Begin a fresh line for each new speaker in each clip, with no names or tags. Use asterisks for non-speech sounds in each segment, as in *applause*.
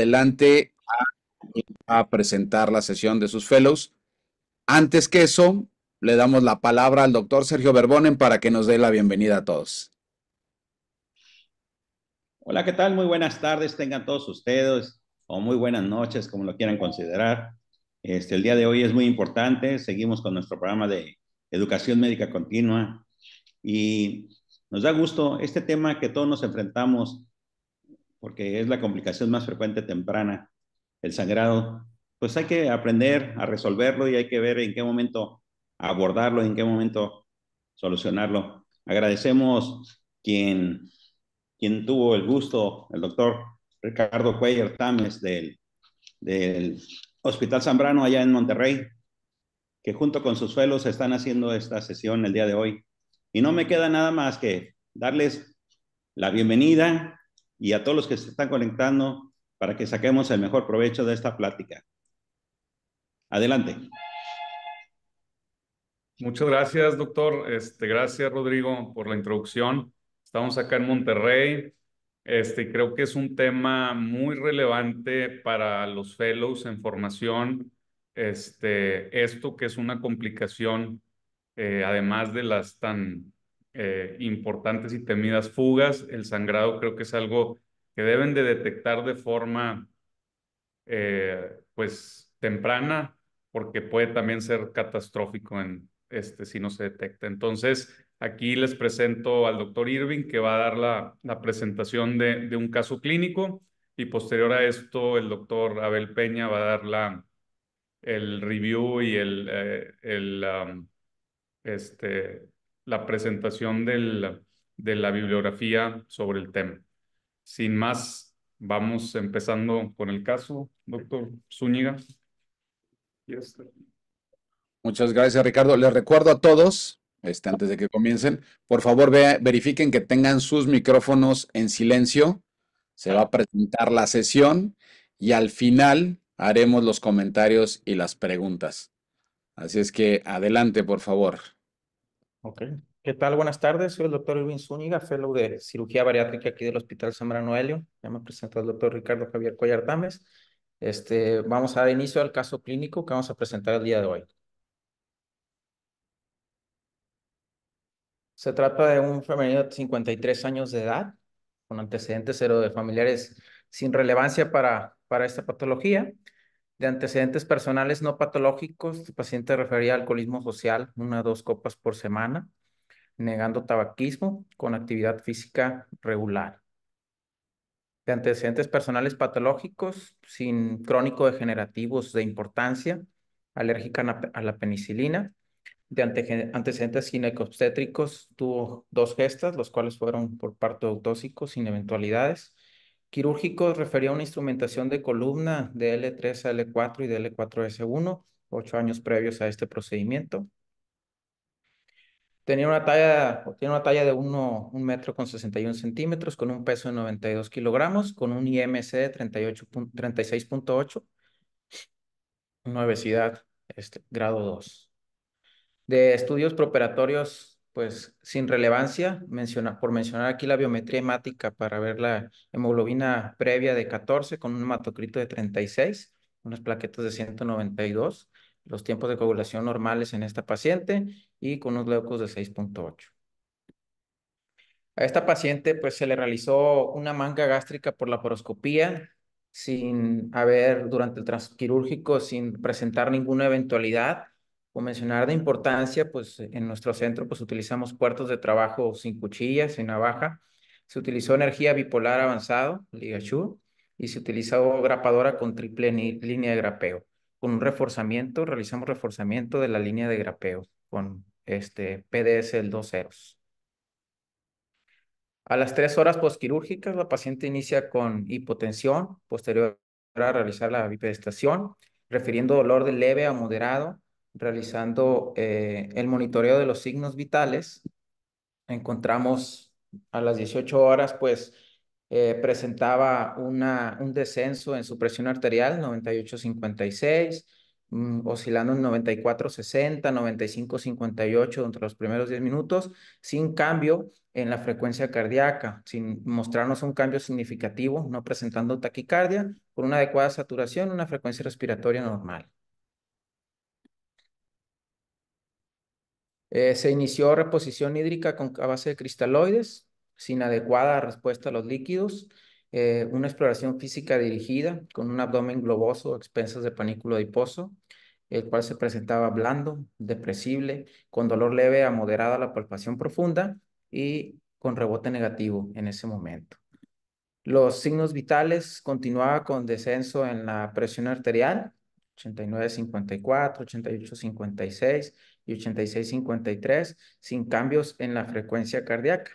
adelante a, presentar la sesión de sus fellows. Antes que eso, le damos la palabra al doctor Sergio Verbonen para que nos dé la bienvenida a todos.
Hola, ¿qué tal? Muy buenas tardes tengan todos ustedes, o muy buenas noches, como lo quieran considerar. Este, el día de hoy es muy importante, seguimos con nuestro programa de educación médica continua y nos da gusto este tema que todos nos enfrentamos porque es la complicación más frecuente temprana, el sangrado, pues hay que aprender a resolverlo y hay que ver en qué momento abordarlo, en qué momento solucionarlo. Agradecemos quien, quien tuvo el gusto, el doctor Ricardo Cuellar Tames del, del Hospital Zambrano allá en Monterrey, que junto con sus suelos están haciendo esta sesión el día de hoy. Y no me queda nada más que darles la bienvenida, y a todos los que se están conectando para que saquemos el mejor provecho de esta plática. Adelante.
Muchas gracias, doctor. Este, gracias, Rodrigo, por la introducción. Estamos acá en Monterrey. Este, creo que es un tema muy relevante para los fellows en formación. Este, esto que es una complicación, eh, además de las tan eh, importantes y temidas fugas. El sangrado creo que es algo que deben de detectar de forma, eh, pues, temprana, porque puede también ser catastrófico en, este, si no se detecta. Entonces, aquí les presento al doctor Irving, que va a dar la, la presentación de, un caso clínico y posterior a esto el doctor Abel Peña va a dar la, el review y el, eh, el este, la presentación de la bibliografía sobre el tema. Sin más, vamos empezando
con el caso, doctor Zúñiga. Muchas gracias, Ricardo. Les recuerdo a todos, este, antes de que comiencen, por favor verifiquen que tengan sus micrófonos en silencio. Se va a presentar la sesión y al final haremos los comentarios y las preguntas. Así es que adelante, por favor.
Ok. ¿Qué tal? Buenas tardes. Soy el doctor Irving Zúñiga, fellow de cirugía bariátrica aquí del Hospital San Helio. Ya me presentado el doctor Ricardo Javier Collardamez. Este, vamos a dar inicio al caso clínico que vamos a presentar el día de hoy. Se trata de un femenino de 53 años de edad, con antecedentes cero de familiares sin relevancia para, para esta patología de antecedentes personales no patológicos, el paciente refería alcoholismo social, una o dos copas por semana, negando tabaquismo con actividad física regular. De antecedentes personales patológicos, sin crónico degenerativos de importancia, alérgica a la penicilina. De antecedentes ginecobstétricos, tuvo dos gestas, los cuales fueron por parto autóxico sin eventualidades Quirúrgico refería a una instrumentación de columna de L3 a L4 y de L4S1, ocho años previos a este procedimiento. Tenía una talla, tiene una talla de 1, metro con 61 centímetros, con un peso de 92 kilogramos, con un IMC de 36.8, una obesidad este, grado 2. De estudios preparatorios pues sin relevancia, por mencionar aquí la biometría hemática para ver la hemoglobina previa de 14 con un hematocrito de 36, unas plaquetas de 192, los tiempos de coagulación normales en esta paciente y con unos leucos de 6.8. A esta paciente pues se le realizó una manga gástrica por la poroscopía sin haber durante el transquirúrgico, sin presentar ninguna eventualidad por mencionar de importancia, pues en nuestro centro pues utilizamos puertos de trabajo sin cuchillas, sin navaja. Se utilizó energía bipolar avanzado, LigaSure y se utilizó grapadora con triple línea de grapeo. Con un reforzamiento, realizamos reforzamiento de la línea de grapeo con este PDS el 2 A las tres horas posquirúrgicas, la paciente inicia con hipotensión, posterior a realizar la bipedestación, refiriendo dolor de leve a moderado, realizando eh, el monitoreo de los signos vitales, encontramos a las 18 horas, pues eh, presentaba un descenso en su presión arterial, 98-56, mm, oscilando en 94-60, 94.60, 58 entre los primeros 10 minutos, sin cambio en la frecuencia cardíaca, sin mostrarnos un cambio significativo, no presentando taquicardia, por una adecuada saturación, una frecuencia respiratoria normal. Eh, se inició reposición hídrica con, a base de cristaloides, sin adecuada respuesta a los líquidos, eh, una exploración física dirigida con un abdomen globoso, expensas de panículo adiposo, el cual se presentaba blando, depresible, con dolor leve a moderada la palpación profunda y con rebote negativo en ese momento. Los signos vitales continuaban con descenso en la presión arterial, 89-54, 88-56, 86-53 sin cambios en la frecuencia cardíaca.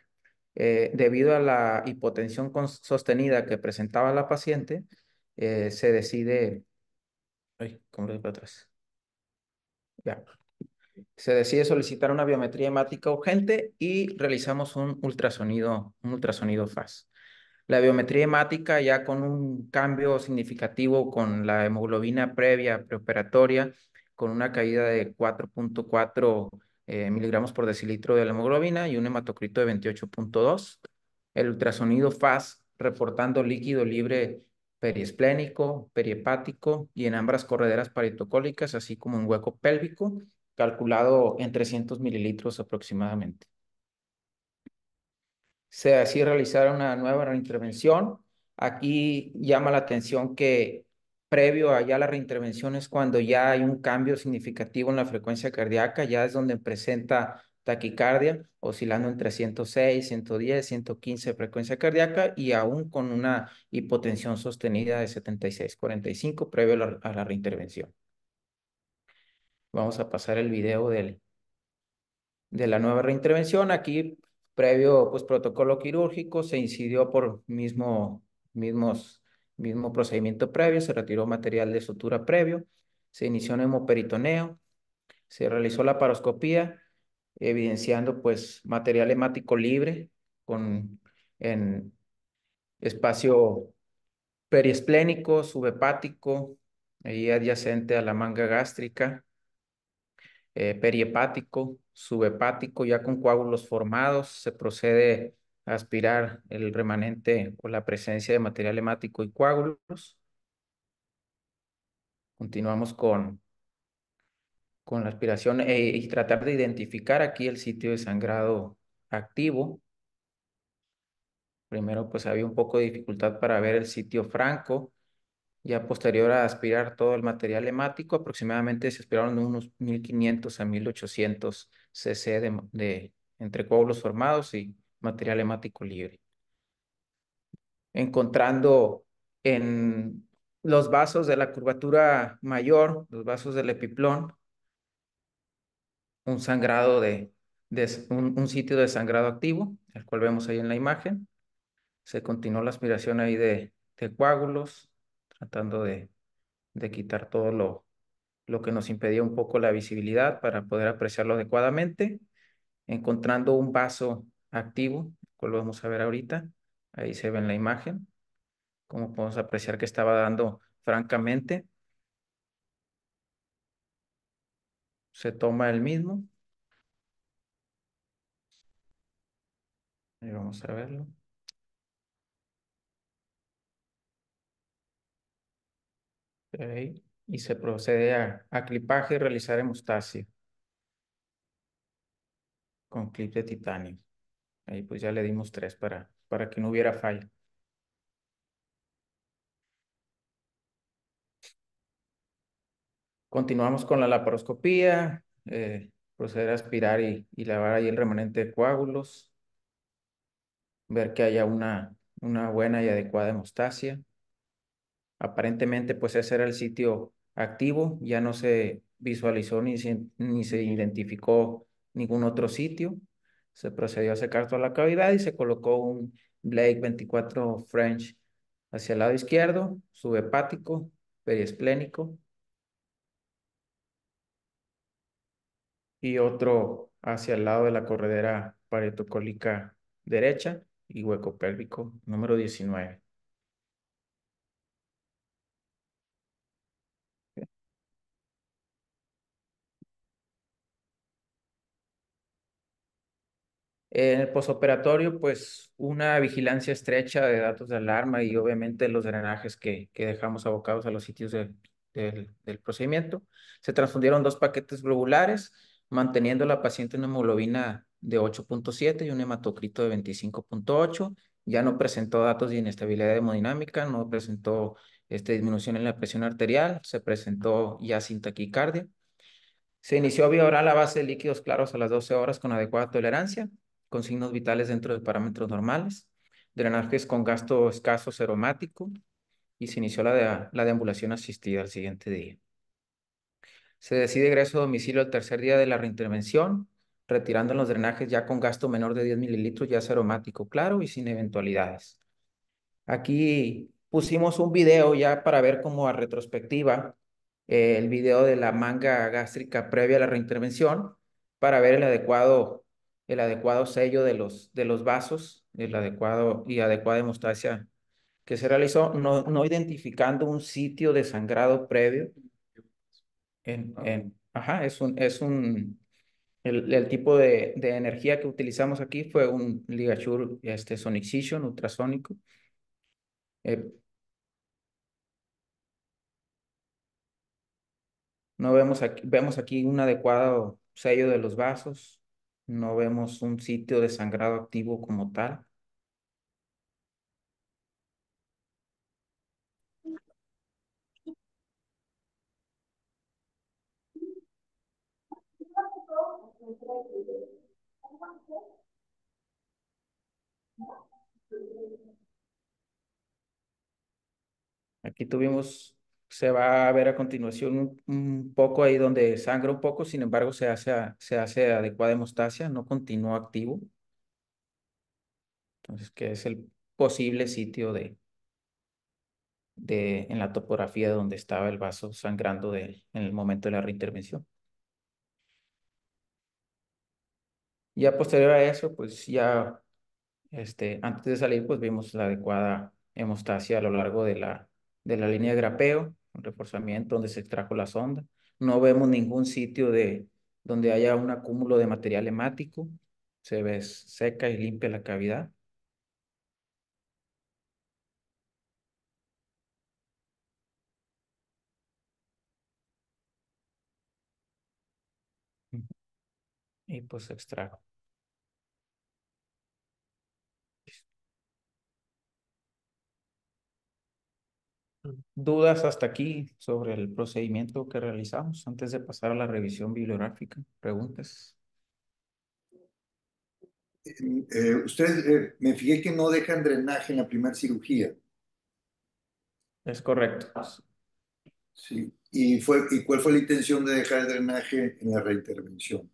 Eh, debido a la hipotensión sostenida que presentaba la paciente, eh, se decide... Ay, atrás? Ya. Se decide solicitar una biometría hemática urgente y realizamos un ultrasonido, un ultrasonido FAS. La biometría hemática ya con un cambio significativo con la hemoglobina previa preoperatoria con una caída de 4.4 eh, miligramos por decilitro de la hemoglobina y un hematocrito de 28.2. El ultrasonido FAS reportando líquido libre periesplénico, periepático y en ambas correderas paritocólicas, así como un hueco pélvico, calculado en 300 mililitros aproximadamente. Se así realizará una nueva intervención. Aquí llama la atención que previo a ya la reintervención es cuando ya hay un cambio significativo en la frecuencia cardíaca, ya es donde presenta taquicardia, oscilando entre 106, 110, 115 frecuencia cardíaca y aún con una hipotensión sostenida de 76, 45 previo a la, reintervención. Vamos a pasar el video del, de la nueva reintervención. Aquí, previo pues, protocolo quirúrgico, se incidió por mismo, mismos mismo procedimiento previo, se retiró material de sutura previo, se inició un hemoperitoneo, se realizó la paroscopía, evidenciando pues material hemático libre con, en espacio periesplénico, subhepático, ahí adyacente a la manga gástrica, eh, periepático, subhepático, ya con coágulos formados, se procede aspirar el remanente o la presencia de material hemático y coágulos. Continuamos con, con la aspiración eh, y tratar de identificar aquí el sitio de sangrado activo. Primero, pues había un poco de dificultad para ver el sitio franco. Ya posterior a aspirar todo el material hemático, aproximadamente se aspiraron unos 1500 a 1800 cc de entre coágulos formados y material hemático libre. Encontrando en los vasos de la curvatura mayor, los vasos del epiplón, un sangrado de, un, sitio de sangrado activo, el cual vemos ahí en la imagen. Se continuó la aspiración ahí de, coágulos, tratando de, quitar todo lo, lo que nos impedía un poco la visibilidad para poder apreciarlo adecuadamente, encontrando un vaso activo, cual lo vamos a ver ahorita. Ahí se ve en la imagen. Como podemos apreciar que estaba dando francamente. Se toma el mismo. Ahí vamos a verlo. ahí, Y se procede a, a clipaje y realizar hemostasia con clip de titanio. Ahí pues ya le dimos tres para, para que no hubiera falla. Continuamos con la laparoscopía. Eh, proceder a aspirar y, lavar ahí el remanente de coágulos. Ver que haya una, una buena y adecuada hemostasia. Aparentemente pues ese era el sitio activo. Ya no se visualizó ni ni se identificó ningún otro sitio. Se procedió a secar toda la cavidad y se colocó un Blake 24 French hacia el lado izquierdo, subhepático, periesplénico. Y otro hacia el lado de la corredera parietocólica derecha y hueco pélvico número 19. En el posoperatorio, pues una vigilancia estrecha de datos de alarma y obviamente los drenajes que, dejamos abocados a los sitios del procedimiento. Se transfundieron dos paquetes globulares, manteniendo la paciente una hemoglobina de 8.7 y un hematocrito de 25.8. Ya no presentó datos de inestabilidad hemodinámica, no presentó esta disminución en la presión arterial, se presentó ya sin taquicardia. Se inició vía oral a base de líquidos claros a las 12 horas con adecuada tolerancia con signos vitales dentro de parámetros normales, drenajes con gasto escaso seromático y se inició la, deambulación asistida al siguiente día. Se decide egreso a domicilio al tercer día de la reintervención, retirando los drenajes ya con gasto menor de 10 mililitros, ya seromático claro y sin eventualidades. Aquí pusimos un video ya para ver como a retrospectiva eh, el video de la manga gástrica previa a la reintervención para ver el adecuado el adecuado sello de los, de los vasos el adecuado y adecuada hemostasia que se realizó, no, identificando un sitio de sangrado previo. En, ah, ajá, es un, es un, el, tipo de, energía que utilizamos aquí fue un ligature este, sonicision ultrasónico. Eh, no vemos aquí, vemos aquí un adecuado sello de los vasos, no vemos un sitio de sangrado activo como tal. Aquí tuvimos se va a ver a continuación un, poco ahí donde sangra un poco, sin embargo se hace, se hace adecuada hemostasia, no continúa activo. Entonces, que es el posible sitio de, de en la topografía donde estaba el vaso sangrando en el momento de la reintervención. Ya posterior a eso, pues ya este, antes de salir, pues vimos la adecuada hemostasia a lo largo de la, de la línea de grapeo un reforzamiento donde se extrajo la sonda. No vemos ningún sitio de, donde haya un acúmulo de material hemático. Se ve seca y limpia la cavidad. Y pues se extrajo. ¿Dudas hasta aquí sobre el procedimiento que realizamos antes de pasar a la revisión bibliográfica? ¿Preguntas?
Eh, Usted eh, me fijé que no dejan drenaje en la primera cirugía.
Es correcto.
Sí. ¿Y, fue, ¿Y cuál fue la intención de dejar el drenaje en la reintervención?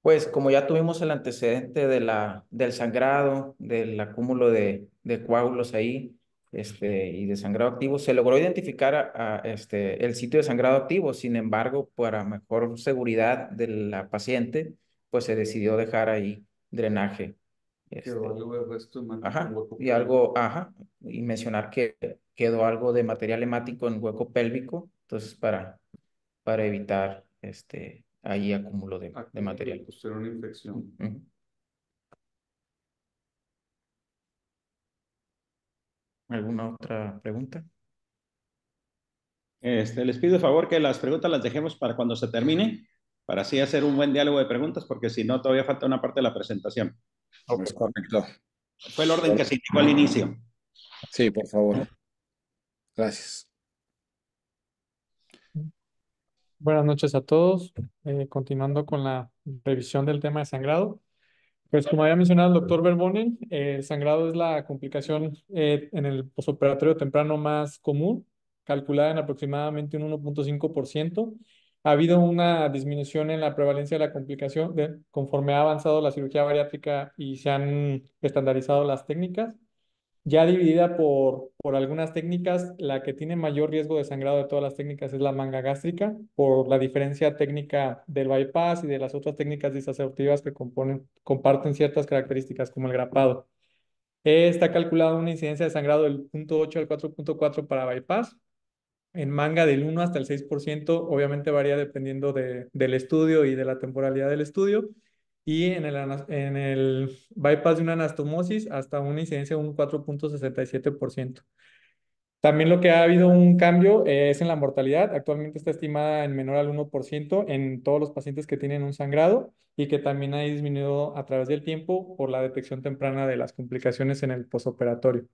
Pues como ya tuvimos el antecedente de la, del sangrado, del acúmulo de, de coágulos ahí, este, y de sangrado activo. Se logró identificar a, este, el sitio de sangrado activo, sin embargo, para mejor seguridad de la paciente, pues se decidió dejar ahí drenaje. Este. ajá, y algo, ajá, y mencionar que quedó algo de material hemático en hueco pélvico, entonces para, para evitar este, ahí acúmulo de, de material. Pues era una infección.
¿Alguna otra
pregunta?
Este, les pido de favor que las preguntas las dejemos para cuando se termine, para así hacer un buen diálogo de preguntas, porque si no, todavía falta una parte de la presentación.
correcto. Fue el orden que se indicó al inicio. Sí, por favor. Gracias.
Buenas noches a todos. Eh, continuando con la revisión del tema de sangrado. Pues como había mencionado el doctor Verbonen, el eh, sangrado es la complicación eh, en el posoperatorio temprano más común, calculada en aproximadamente un 1.5%. Ha habido una disminución en la prevalencia de la complicación conforme ha avanzado la cirugía bariátrica y se han estandarizado las técnicas ya dividida por, por algunas técnicas, la que tiene mayor riesgo de sangrado de todas las técnicas es la manga gástrica, por la diferencia técnica del bypass y de las otras técnicas disasertivas que componen, comparten ciertas características como el grapado. Está calculada una incidencia de sangrado del 0.8 al 4.4 para bypass. En manga del 1 hasta el 6%, obviamente varía dependiendo del estudio y de la temporalidad del estudio y en el, bypass de una anastomosis hasta una incidencia de un 4.67%. También lo que ha habido un cambio eh, es en la mortalidad. Actualmente está estimada en menor al 1% en todos los pacientes que tienen un sangrado y que también ha disminuido a través del tiempo por la detección temprana de las complicaciones en el posoperatorio.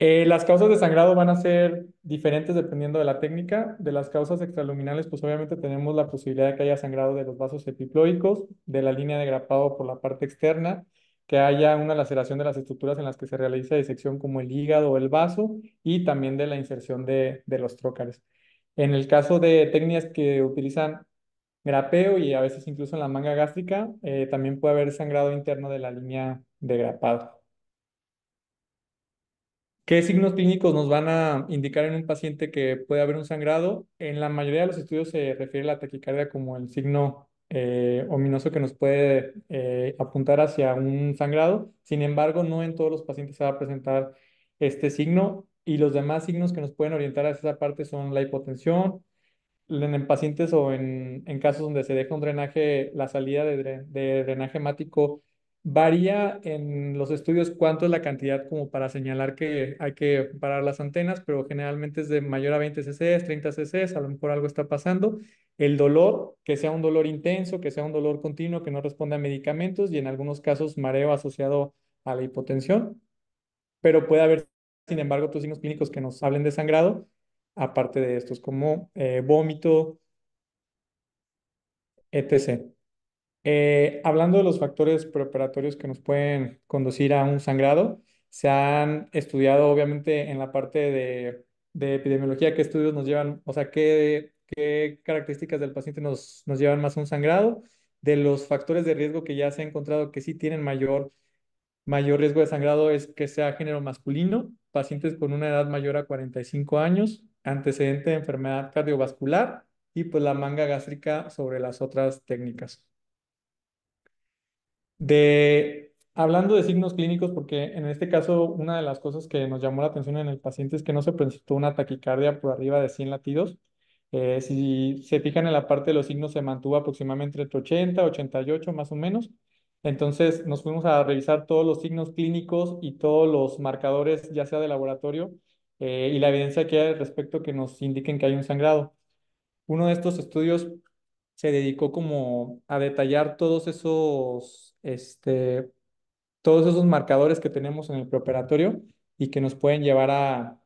Eh, las causas de sangrado van a ser diferentes dependiendo de la técnica. De las causas extraluminales, pues obviamente tenemos la posibilidad de que haya sangrado de los vasos epiploicos, de la línea de grapado por la parte externa, que haya una laceración de las estructuras en las que se realiza disección como el hígado o el vaso y también de la inserción de, los trócares. En el caso de técnicas que utilizan grapeo y a veces incluso en la manga gástrica, eh, también puede haber sangrado interno de la línea de grapado. ¿Qué signos clínicos nos van a indicar en un paciente que puede haber un sangrado? En la mayoría de los estudios se refiere a la taquicardia como el signo eh, ominoso que nos puede eh, apuntar hacia un sangrado. Sin embargo, no en todos los pacientes se va a presentar este signo y los demás signos que nos pueden orientar hacia esa parte son la hipotensión, en, pacientes o en, casos donde se deja un drenaje, la salida de drenaje hemático Varía en los estudios cuánto es la cantidad como para señalar que hay que parar las antenas, pero generalmente es de mayor a 20 cc, 30 cc, a lo mejor algo está pasando. El dolor, que sea un dolor intenso, que sea un dolor continuo, que no responda a medicamentos y en algunos casos mareo asociado a la hipotensión. Pero puede haber, sin embargo, otros signos clínicos que nos hablen de sangrado, aparte de estos, como eh, vómito, etc. Eh, hablando de los factores preparatorios que nos pueden conducir a un sangrado, se han estudiado obviamente en la parte de, epidemiología qué estudios nos llevan, o sea, qué, características del paciente nos, nos llevan más a un sangrado, de los factores de riesgo que ya se ha encontrado que sí tienen mayor, mayor riesgo de sangrado es que sea género masculino, pacientes con una edad mayor a 45 años, antecedente de enfermedad cardiovascular y pues la manga gástrica sobre las otras técnicas. De, hablando de signos clínicos, porque en este caso una de las cosas que nos llamó la atención en el paciente es que no se presentó una taquicardia por arriba de 100 latidos. Eh, si se fijan en la parte de los signos, se mantuvo aproximadamente entre 80, 88 más o menos. Entonces nos fuimos a revisar todos los signos clínicos y todos los marcadores, ya sea de laboratorio, eh, y la evidencia que hay al respecto que nos indiquen que hay un sangrado. Uno de estos estudios se dedicó como a detallar todos esos este, todos esos marcadores que tenemos en el preoperatorio y que nos pueden llevar a,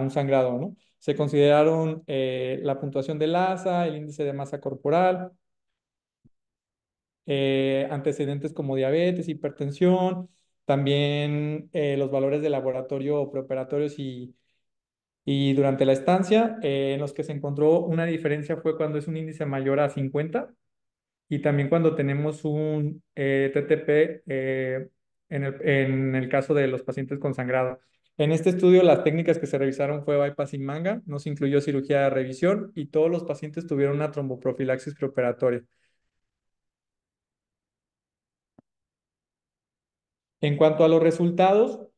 un sangrado, ¿no? Se consideraron eh, la puntuación de asa, el índice de masa corporal, eh, antecedentes como diabetes, hipertensión, también eh, los valores de laboratorio o preoperatorios y, y durante la estancia, en los que se encontró una diferencia fue cuando es un índice mayor a 50 y también cuando tenemos un eh, TTP eh, en, el, en, el, caso de los pacientes con sangrado. En este estudio las técnicas que se revisaron fue bypass y manga, no se incluyó cirugía de revisión y todos los pacientes tuvieron una tromboprofilaxis preoperatoria. En cuanto a los resultados,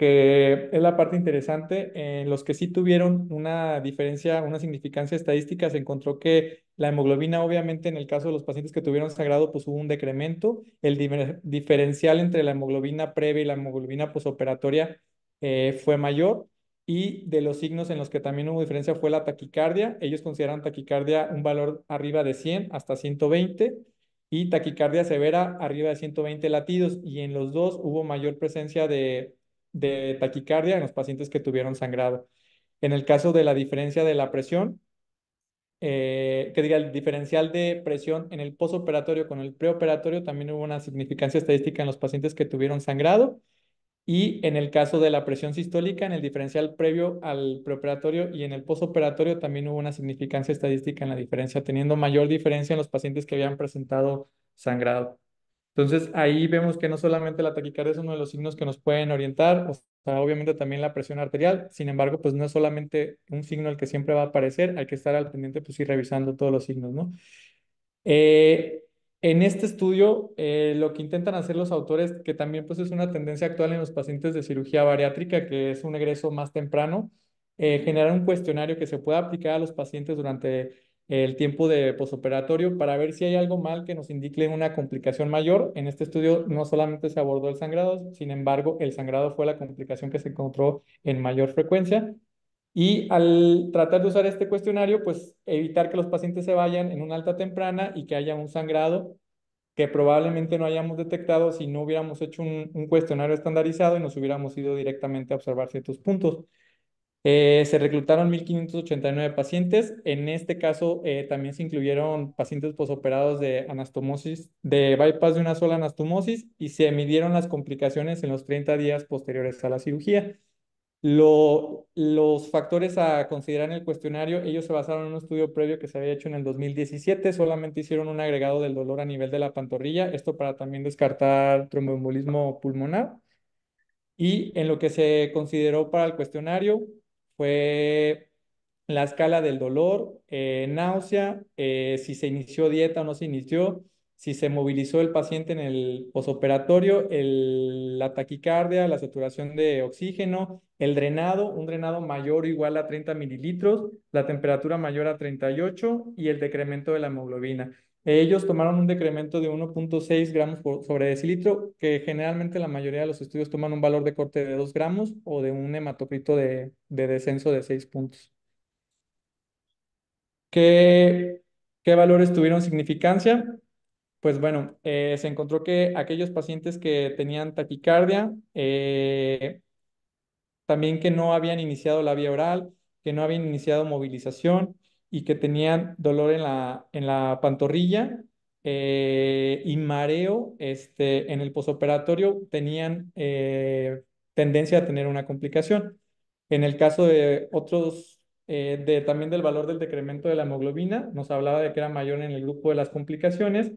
que es la parte interesante, en los que sí tuvieron una diferencia, una significancia estadística, se encontró que la hemoglobina, obviamente, en el caso de los pacientes que tuvieron sagrado, pues hubo un decremento. El diferencial entre la hemoglobina previa y la hemoglobina posoperatoria eh, fue mayor. Y de los signos en los que también hubo diferencia fue la taquicardia. Ellos consideran taquicardia un valor arriba de 100 hasta 120 y taquicardia severa arriba de 120 latidos. Y en los dos hubo mayor presencia de de taquicardia en los pacientes que tuvieron sangrado. En el caso de la diferencia de la presión, eh, que diga el diferencial de presión en el posoperatorio con el preoperatorio, también hubo una significancia estadística en los pacientes que tuvieron sangrado. Y en el caso de la presión sistólica, en el diferencial previo al preoperatorio y en el posoperatorio también hubo una significancia estadística en la diferencia, teniendo mayor diferencia en los pacientes que habían presentado sangrado. Entonces ahí vemos que no solamente la taquicardia es uno de los signos que nos pueden orientar, o obviamente también la presión arterial, sin embargo, pues no es solamente un signo el que siempre va a aparecer, hay que estar al pendiente pues ir revisando todos los signos, ¿no? Eh, en este estudio, eh, lo que intentan hacer los autores, que también pues es una tendencia actual en los pacientes de cirugía bariátrica, que es un egreso más temprano, eh, generar un cuestionario que se pueda aplicar a los pacientes durante el tiempo de posoperatorio para ver si hay algo mal que nos indique una complicación mayor. En este estudio no solamente se abordó el sangrado, sin embargo, el sangrado fue la complicación que se encontró en mayor frecuencia. Y al tratar de usar este cuestionario, pues evitar que los pacientes se vayan en una alta temprana y que haya un sangrado que probablemente no hayamos detectado si no hubiéramos hecho un, un cuestionario estandarizado y nos hubiéramos ido directamente a observar ciertos puntos. Eh, se reclutaron 1.589 pacientes. En este caso, eh, también se incluyeron pacientes posoperados de anastomosis, de bypass de una sola anastomosis, y se midieron las complicaciones en los 30 días posteriores a la cirugía. los factores a considerar en el cuestionario, ellos se basaron en un estudio previo que se había hecho en el 2017, solamente hicieron un agregado del dolor a nivel de la pantorrilla, esto para también descartar tromboembolismo pulmonar. Y en lo que se consideró para el cuestionario, fue la escala del dolor, eh, náusea, eh, si se inició dieta o no se inició, si se movilizó el paciente en el posoperatorio, la taquicardia, la saturación de oxígeno, el drenado, un drenado mayor o igual a 30 mililitros, la temperatura mayor a 38 y el decremento de la hemoglobina. Ellos tomaron un decremento de 1.6 gramos por, sobre decilitro, que generalmente la mayoría de los estudios toman un valor de corte de 2 gramos o de un hematocrito de, descenso de 6 puntos. ¿Qué, ¿Qué valores tuvieron significancia? Pues bueno, eh, se encontró que aquellos pacientes que tenían taquicardia, eh, también que no habían iniciado la vía oral, que no habían iniciado movilización, y que tenían dolor en la, en la pantorrilla eh, y mareo este, en el posoperatorio tenían eh, tendencia a tener una complicación. En el caso de otros, eh, de, también del valor del decremento de la hemoglobina, nos hablaba de que era mayor en el grupo de las complicaciones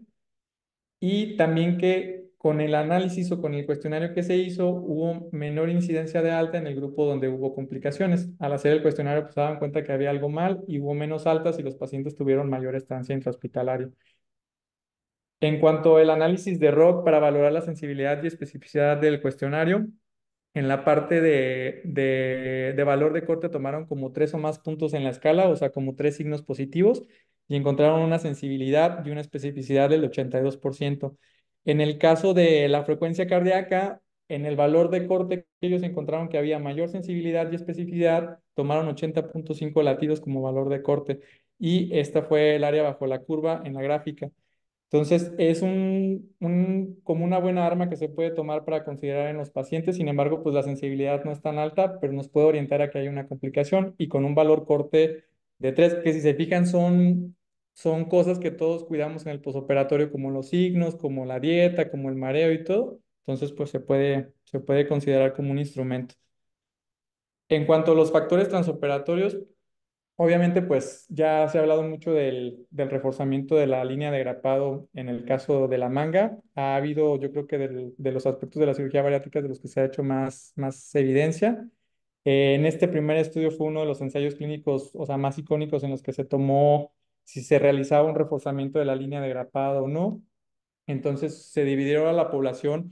y también que con el análisis o con el cuestionario que se hizo, hubo menor incidencia de alta en el grupo donde hubo complicaciones. Al hacer el cuestionario, pues se daban cuenta que había algo mal y hubo menos altas y los pacientes tuvieron mayor estancia intrahospitalaria. En cuanto al análisis de ROC para valorar la sensibilidad y especificidad del cuestionario, en la parte de, de valor de corte tomaron como tres o más puntos en la escala, o sea, como tres signos positivos, y encontraron una sensibilidad y una especificidad del 82%. En el caso de la frecuencia cardíaca, en el valor de corte que ellos encontraron que había mayor sensibilidad y especificidad, tomaron 80.5 latidos como valor de corte y esta fue el área bajo la curva en la gráfica. Entonces, es un, un, como una buena arma que se puede tomar para considerar en los pacientes, sin embargo, pues la sensibilidad no es tan alta, pero nos puede orientar a que hay una complicación y con un valor corte de 3, que si se fijan son son cosas que todos cuidamos en el posoperatorio, como los signos, como la dieta, como el mareo y todo. Entonces, pues se puede, se puede considerar como un instrumento. En cuanto a los factores transoperatorios, obviamente, pues ya se ha hablado mucho del, reforzamiento de la línea de grapado en el caso de la manga. Ha habido, yo creo que de los aspectos de la cirugía bariátrica de los que se ha hecho más, más evidencia. Eh, en este primer estudio fue uno de los ensayos clínicos, o sea, más icónicos en los que se tomó si se realizaba un reforzamiento de la línea de grapado o no. Entonces se dividieron a la población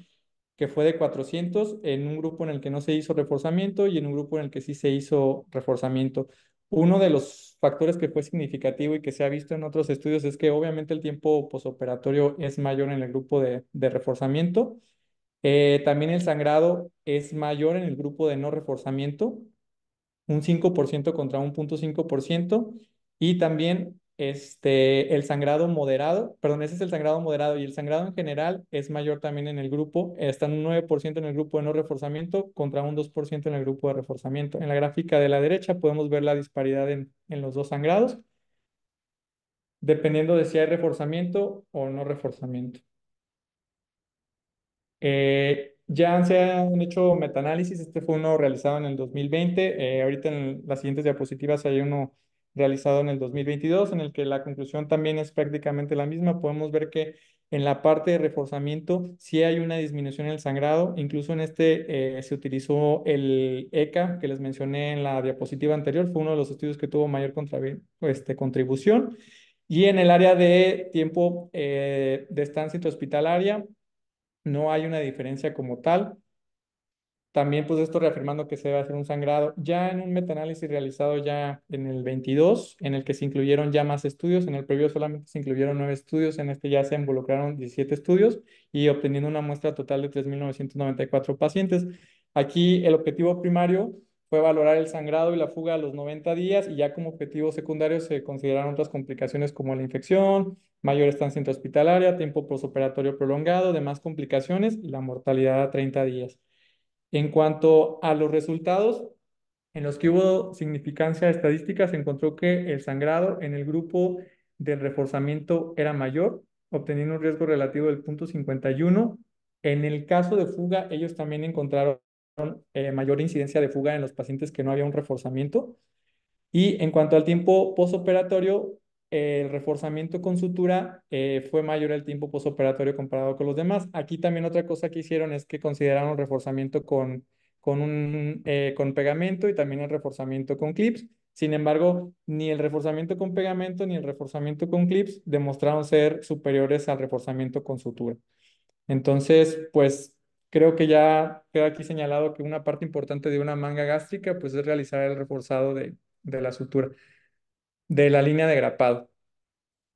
que fue de 400 en un grupo en el que no se hizo reforzamiento y en un grupo en el que sí se hizo reforzamiento. Uno de los factores que fue significativo y que se ha visto en otros estudios es que obviamente el tiempo posoperatorio es mayor en el grupo de, reforzamiento. Eh, también el sangrado es mayor en el grupo de no reforzamiento, un 5% contra un 1.5%. Y también este, el sangrado moderado, perdón, ese es el sangrado moderado y el sangrado en general es mayor también en el grupo, está un 9% en el grupo de no reforzamiento contra un 2% en el grupo de reforzamiento. En la gráfica de la derecha podemos ver la disparidad en, en los dos sangrados, dependiendo de si hay reforzamiento o no reforzamiento. Eh, ya se han hecho metaanálisis, este fue uno realizado en el 2020, eh, ahorita en las siguientes diapositivas hay uno realizado en el 2022, en el que la conclusión también es prácticamente la misma. Podemos ver que en la parte de reforzamiento sí hay una disminución en el sangrado, incluso en este eh, se utilizó el ECA que les mencioné en la diapositiva anterior, fue uno de los estudios que tuvo mayor este, contribución. Y en el área de tiempo eh, de estancia hospitalaria no hay una diferencia como tal. También, pues esto reafirmando que se va a hacer un sangrado. Ya en un metaanálisis realizado ya en el 22, en el que se incluyeron ya más estudios, en el previo solamente se incluyeron nueve estudios, en este ya se involucraron 17 estudios y obteniendo una muestra total de 3.994 pacientes. Aquí el objetivo primario fue valorar el sangrado y la fuga a los 90 días y ya como objetivo secundario se consideraron otras complicaciones como la infección, mayor estancia intrahospitalaria, tiempo posoperatorio prolongado, demás complicaciones y la mortalidad a 30 días. En cuanto a los resultados, en los que hubo significancia estadística, se encontró que el sangrado en el grupo del reforzamiento era mayor, obteniendo un riesgo relativo del punto 51. En el caso de fuga, ellos también encontraron eh, mayor incidencia de fuga en los pacientes que no había un reforzamiento. Y en cuanto al tiempo postoperatorio, el reforzamiento con sutura eh, fue mayor el tiempo postoperatorio comparado con los demás. Aquí también otra cosa que hicieron es que consideraron reforzamiento con, eh, con, pegamento y también el reforzamiento con clips. Sin embargo, ni el reforzamiento con pegamento ni el reforzamiento con clips demostraron ser superiores al reforzamiento con sutura. Entonces, pues creo que ya queda aquí señalado que una parte importante de una manga gástrica pues es realizar el reforzado de la sutura de la línea de grapado.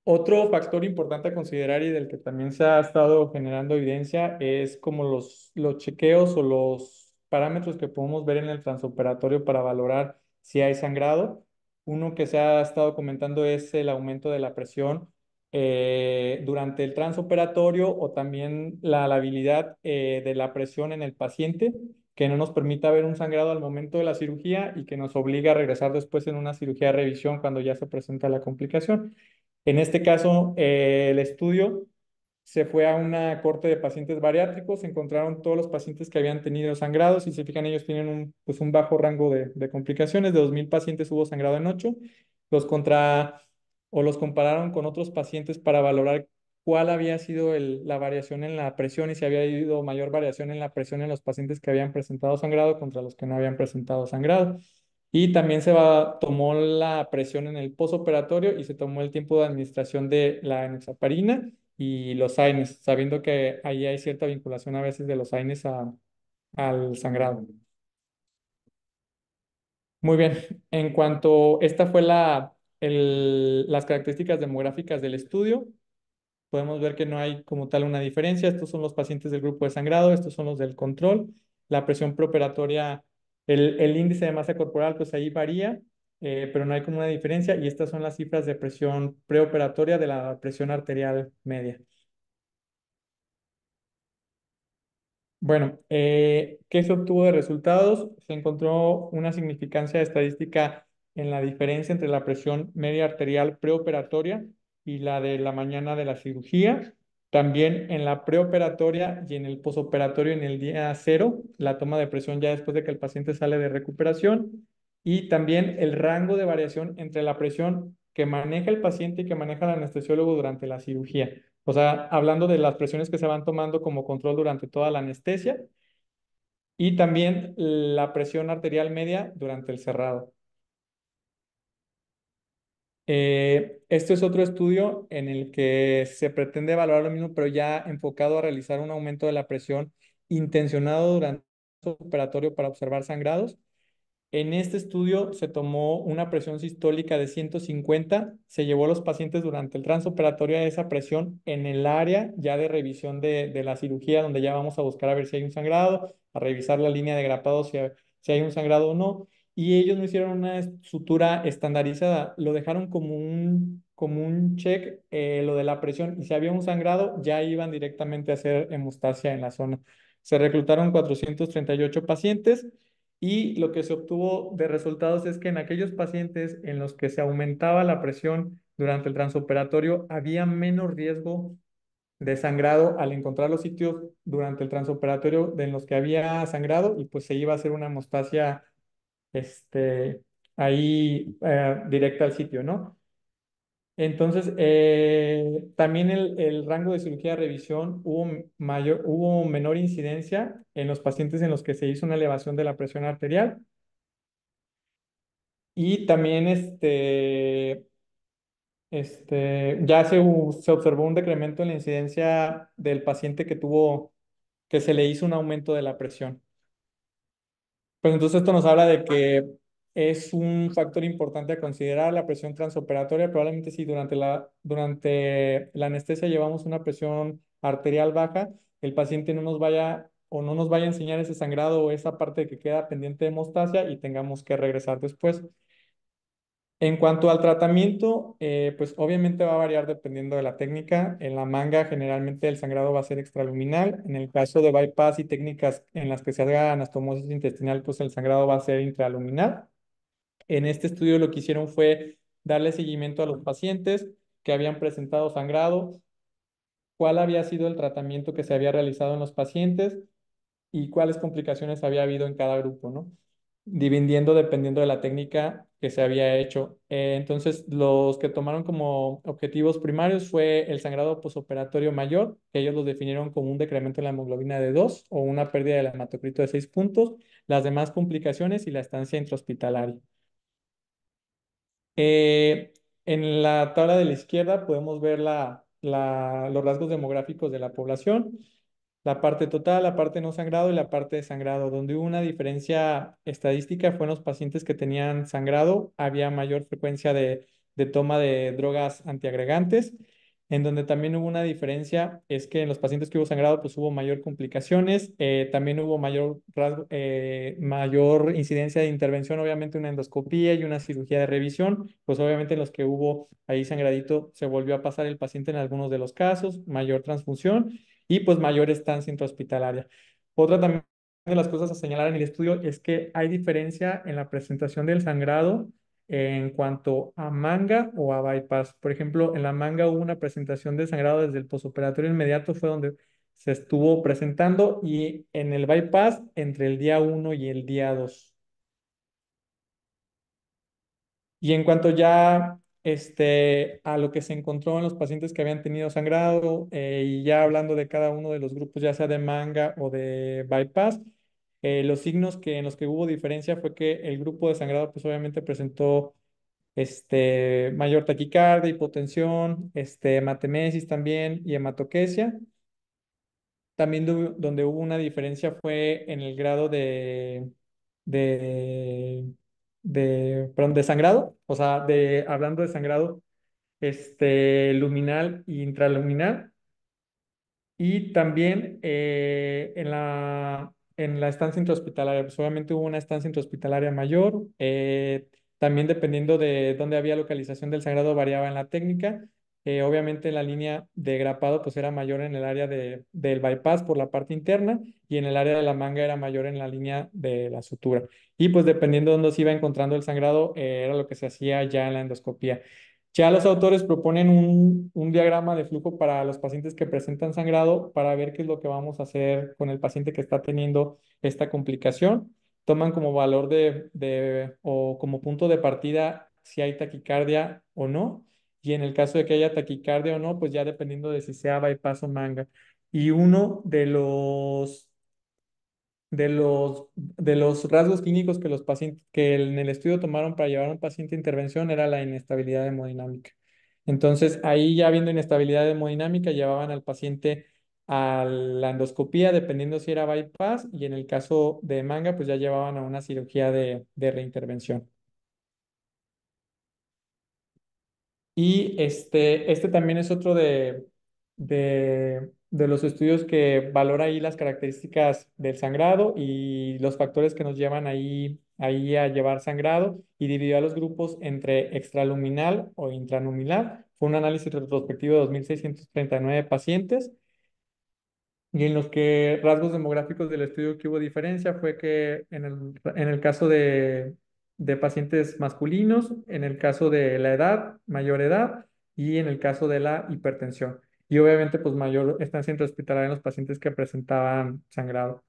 Otro factor importante a considerar y del que también se ha estado generando evidencia es como los, los chequeos o los parámetros que podemos ver en el transoperatorio para valorar si hay sangrado. Uno que se ha estado comentando es el aumento de la presión eh, durante el transoperatorio o también la labilidad eh, de la presión en el paciente que no nos permita ver un sangrado al momento de la cirugía y que nos obliga a regresar después en una cirugía de revisión cuando ya se presenta la complicación. En este caso, eh, el estudio se fue a una corte de pacientes bariátricos, encontraron todos los pacientes que habían tenido sangrados y si se fijan ellos tienen un, pues un bajo rango de, complicaciones, de 2.000 pacientes hubo sangrado en 8, los contra o los compararon con otros pacientes para valorar cuál había sido la variación en la presión y si había habido mayor variación en la presión en los pacientes que habían presentado sangrado contra los que no habían presentado sangrado. Y también se va, tomó la presión en el posoperatorio y se tomó el tiempo de administración de la enoxaparina y los AINES, sabiendo que ahí hay cierta vinculación a veces de los AINES al sangrado. Muy bien, en cuanto esta fue la, las características demográficas del estudio, podemos ver que no hay como tal una diferencia. Estos son los pacientes del grupo de sangrado, estos son los del control. La presión preoperatoria, el, el índice de masa corporal, pues ahí varía, eh, pero no hay como una diferencia. Y estas son las cifras de presión preoperatoria de la presión arterial media. Bueno, eh, ¿qué se obtuvo de resultados? Se encontró una significancia estadística en la diferencia entre la presión media arterial preoperatoria y la de la mañana de la cirugía. También en la preoperatoria y en el posoperatorio en el día cero, la toma de presión ya después de que el paciente sale de recuperación. Y también el rango de variación entre la presión que maneja el paciente y que maneja el anestesiólogo durante la cirugía. O sea, hablando de las presiones que se van tomando como control durante toda la anestesia y también la presión arterial media durante el cerrado. Eh, este es otro estudio en el que se pretende evaluar lo mismo, pero ya enfocado a realizar un aumento de la presión intencionado durante el operatorio para observar sangrados. En este estudio se tomó una presión sistólica de 150, se llevó a los pacientes durante el transoperatorio a esa presión en el área ya de revisión de, la cirugía, donde ya vamos a buscar a ver si hay un sangrado, a revisar la línea de grapado si hay un sangrado o no y ellos no hicieron una sutura estandarizada, lo dejaron como un, como check, eh, lo de la presión, y si había un sangrado, ya iban directamente a hacer hemostasia en la zona. Se reclutaron 438 pacientes y lo que se obtuvo de resultados es que en aquellos pacientes en los que se aumentaba la presión durante el transoperatorio, había menos riesgo de sangrado al encontrar los sitios durante el transoperatorio de en los que había sangrado y pues se iba a hacer una hemostasia este, ahí directo eh, directa al sitio, ¿no? Entonces, eh, también el, el, rango de cirugía de revisión hubo, mayor, hubo menor incidencia en los pacientes en los que se hizo una elevación de la presión arterial. Y también este, este, ya se, se observó un decremento en la incidencia del paciente que tuvo, que se le hizo un aumento de la presión. Pues entonces esto nos habla de que es un factor importante a considerar la presión transoperatoria. Probablemente si durante la, durante la anestesia llevamos una presión arterial baja, el paciente no nos vaya o no nos vaya a enseñar ese sangrado o esa parte que queda pendiente de hemostasia y tengamos que regresar después. En cuanto al tratamiento, eh, pues obviamente va a variar dependiendo de la técnica. En la manga generalmente el sangrado va a ser extraluminal. En el caso de bypass y técnicas en las que se haga anastomosis intestinal, pues el sangrado va a ser intraluminal. En este estudio lo que hicieron fue darle seguimiento a los pacientes que habían presentado sangrado, cuál había sido el tratamiento que se había realizado en los pacientes y cuáles complicaciones había habido en cada grupo, ¿no? dividiendo dependiendo de la técnica que se había hecho. Eh, entonces, los que tomaron como objetivos primarios fue el sangrado posoperatorio mayor, que ellos los definieron como un decremento en la hemoglobina de 2 o una pérdida del hematocrito de 6 puntos, las demás complicaciones y la estancia intrahospitalaria. Eh, en la tabla de la izquierda podemos ver los rasgos demográficos de la población la parte total, la parte no sangrado y la parte de sangrado. Donde hubo una diferencia estadística fue en los pacientes que tenían sangrado, había mayor frecuencia de, de toma de drogas antiagregantes. En donde también hubo una diferencia es que en los pacientes que hubo sangrado, pues hubo mayor complicaciones, eh, también hubo mayor, eh, mayor incidencia de intervención, obviamente una endoscopía y una cirugía de revisión, pues obviamente en los que hubo ahí sangradito se volvió a pasar el paciente en algunos de los casos, mayor transfusión y pues mayor estancia intrahospitalaria. Otra también de las cosas a señalar en el estudio es que hay diferencia en la presentación del sangrado en cuanto a manga o a bypass. Por ejemplo, en la manga hubo una presentación de sangrado desde el posoperatorio inmediato, fue donde se estuvo presentando, y en el bypass entre el día 1 y el día 2. Y en cuanto ya este, a lo que se encontró en los pacientes que habían tenido sangrado eh, y ya hablando de cada uno de los grupos, ya sea de manga o de bypass, eh, los signos que, en los que hubo diferencia fue que el grupo de sangrado pues obviamente presentó este, mayor taquicardia, hipotensión, este, hematemesis también y hematoquesia. También donde hubo una diferencia fue en el grado de de, de sangrado, o sea, de, hablando de sangrado este, luminal e intraluminal. Y también eh, en, la, en la estancia intrahospitalaria, pues obviamente hubo una estancia intrahospitalaria mayor, eh, también dependiendo de dónde había localización del sangrado variaba en la técnica eh, obviamente la línea de grapado pues era mayor en el área del bypass por la parte interna y en el área de la manga era mayor en la línea de la sutura. Y pues dependiendo de dónde se iba encontrando el sangrado eh, era lo que se hacía ya en la endoscopía. Ya los autores proponen un, diagrama de flujo para los pacientes que presentan sangrado para ver qué es lo que vamos a hacer con el paciente que está teniendo esta complicación. Toman como valor de, de o como punto de partida si hay taquicardia o no y en el caso de que haya taquicardia o no, pues ya dependiendo de si sea bypass o manga. Y uno de los, de los, de los rasgos clínicos que, los pacientes, que en el estudio tomaron para llevar a un paciente a intervención era la inestabilidad hemodinámica. Entonces, ahí ya viendo inestabilidad hemodinámica, llevaban al paciente a la endoscopía, dependiendo si era bypass, y en el caso de manga, pues ya llevaban a una cirugía de reintervención. Y este, este también es otro de, de, los estudios que valora ahí las características del sangrado y los factores que nos llevan ahí, ahí a llevar sangrado y dividió a los grupos entre extraluminal o intranuminal. Fue un análisis retrospectivo de 2.639 pacientes y en los que rasgos demográficos del estudio que hubo diferencia fue que en en el caso de, de pacientes masculinos, en el caso de la edad, mayor edad, y en el caso de la hipertensión. Y obviamente, pues mayor estancia intrahospitalaria en los pacientes que presentaban sangrado.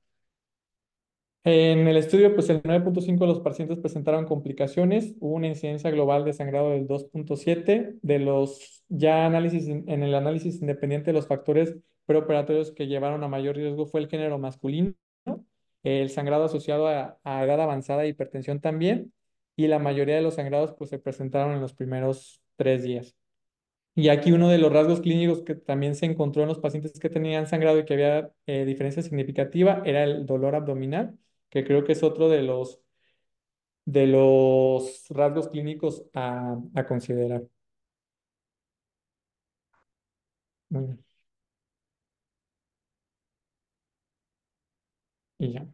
En el estudio, pues el 9.5 de los pacientes presentaron complicaciones, hubo una incidencia global de sangrado del 2.7, de los ya análisis, en el análisis independiente de los factores preoperatorios que llevaron a mayor riesgo fue el género masculino, el sangrado asociado a, a edad avanzada e hipertensión también, y la mayoría de los sangrados pues se presentaron en los primeros tres días. Y aquí uno de los rasgos clínicos que también se encontró en los pacientes que tenían sangrado y que había eh, diferencia significativa era el dolor abdominal, que creo que es otro de los, de los rasgos clínicos a, a considerar. Y ya.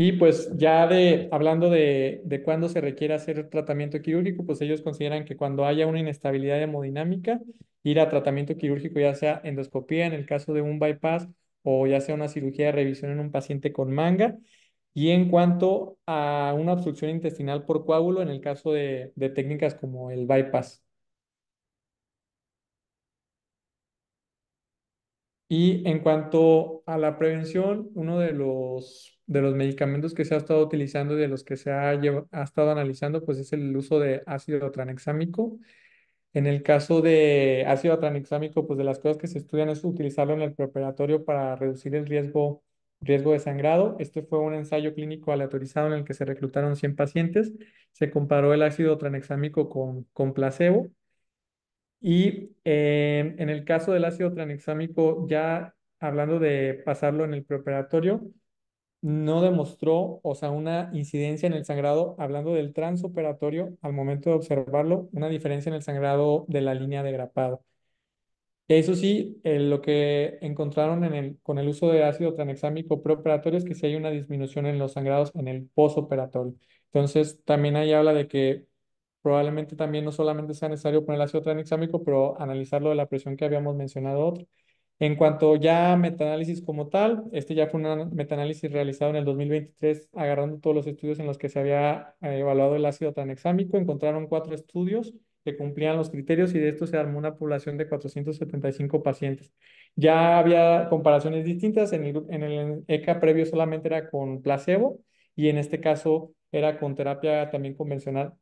Y pues ya de, hablando de, cuándo se requiere hacer tratamiento quirúrgico, pues ellos consideran que cuando haya una inestabilidad hemodinámica, ir a tratamiento quirúrgico, ya sea endoscopía en el caso de un bypass o ya sea una cirugía de revisión en un paciente con manga. Y en cuanto a una obstrucción intestinal por coágulo, en el caso de, de técnicas como el bypass. Y en cuanto a la prevención, uno de los de los medicamentos que se ha estado utilizando y de los que se ha, estado analizando, pues es el uso de ácido tranexámico. En el caso de ácido tranexámico, pues de las cosas que se estudian es utilizarlo en el preparatorio para reducir el riesgo, riesgo de sangrado. Este fue un ensayo clínico aleatorizado en el que se reclutaron 100 pacientes. Se comparó el ácido tranexámico con, con placebo. Y eh, en el caso del ácido tranexámico, ya hablando de pasarlo en el preparatorio, no demostró, o sea, una incidencia en el sangrado, hablando del transoperatorio, al momento de observarlo, una diferencia en el sangrado de la línea de grapado. Eso sí, eh, lo que encontraron con el uso de ácido tranexámico preoperatorio es que sí hay una disminución en los sangrados en el posoperatorio. Entonces, también ahí habla de que probablemente también no solamente sea necesario poner ácido tranexámico, pero analizarlo de la presión que habíamos mencionado otro. En cuanto ya a metaanálisis como tal, este ya fue un metaanálisis realizado en el 2023, agarrando todos los estudios en los que se había eh, evaluado el ácido tranexámico. Encontraron cuatro estudios que cumplían los criterios y de esto se armó una población de 475 pacientes. Ya había comparaciones distintas, en el ECA previo solamente era con placebo y en este caso era con terapia también convencional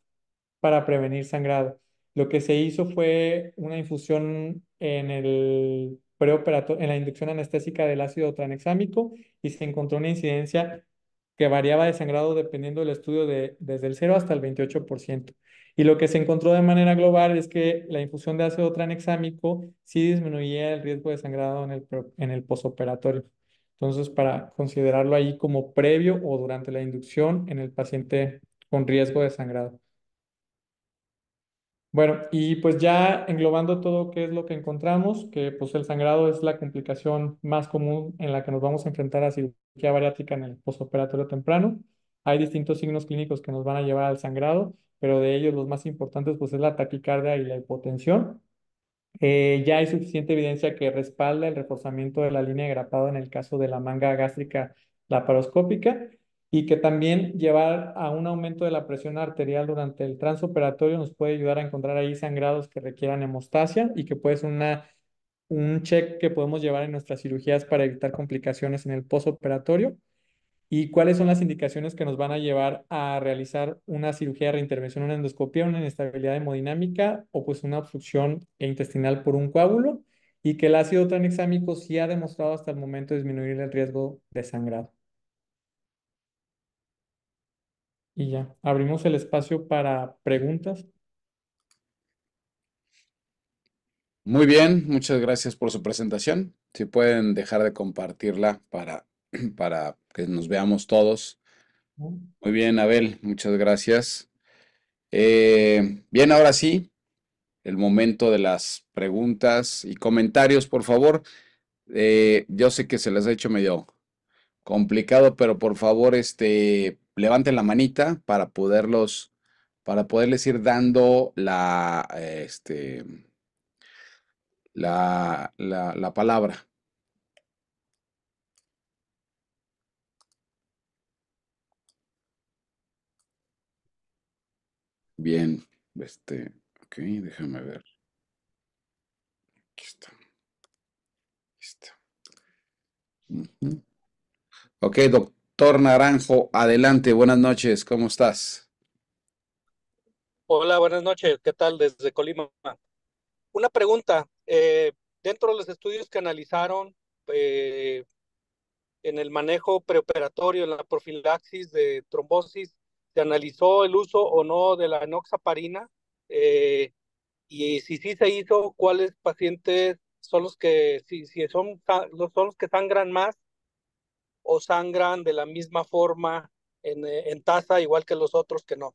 para prevenir sangrado. Lo que se hizo fue una infusión en el en la inducción anestésica del ácido tranexámico y se encontró una incidencia que variaba de sangrado dependiendo del estudio de, desde el 0 hasta el 28%. Y lo que se encontró de manera global es que la infusión de ácido tranexámico sí disminuía el riesgo de sangrado en el, en el posoperatorio. Entonces, para considerarlo ahí como previo o durante la inducción en el paciente con riesgo de sangrado. Bueno, y pues ya englobando todo, ¿qué es lo que encontramos? Que pues el sangrado es la complicación más común en la que nos vamos a enfrentar a cirugía bariátrica en el postoperatorio temprano. Hay distintos signos clínicos que nos van a llevar al sangrado, pero de ellos los más importantes pues es la taquicardia y la hipotensión. Eh, ya hay suficiente evidencia que respalda el reforzamiento de la línea de grapado en el caso de la manga gástrica laparoscópica y que también llevar a un aumento de la presión arterial durante el transoperatorio nos puede ayudar a encontrar ahí sangrados que requieran hemostasia y que puede ser una, un check que podemos llevar en nuestras cirugías para evitar complicaciones en el posoperatorio y cuáles son las indicaciones que nos van a llevar a realizar una cirugía de reintervención, una endoscopia, una inestabilidad hemodinámica o pues una obstrucción intestinal por un coágulo y que el ácido tranexámico sí ha demostrado hasta el momento disminuir el riesgo de sangrado. Y ya, abrimos el espacio para preguntas.
Muy bien, muchas gracias por su presentación. Si pueden dejar de compartirla para, *clears throat* para que nos veamos todos. Muy bien, Abel, muchas gracias. Eh, bien, ahora sí, el momento de las preguntas y comentarios, por favor. Eh, yo sé que se les ha hecho medio complicado, pero por favor, este, levanten la manita para poderlos, para poderles ir dando la, este, la, la, la palabra. Bien, este, ok, déjame ver. Aquí está. Listo. está? Okay, Ok, doctor. Doctor Naranjo, adelante, buenas noches, ¿cómo estás?
Hola, buenas noches, ¿qué tal desde Colima? Una pregunta, eh, dentro de los estudios que analizaron eh, en el manejo preoperatorio, en la profilaxis de trombosis, ¿se analizó el uso o no de la enoxaparina? Eh, y si sí se hizo, ¿cuáles pacientes son los que, si, si son, son los que sangran más o sangran de la misma forma
en, eh, en taza, igual que los otros que no.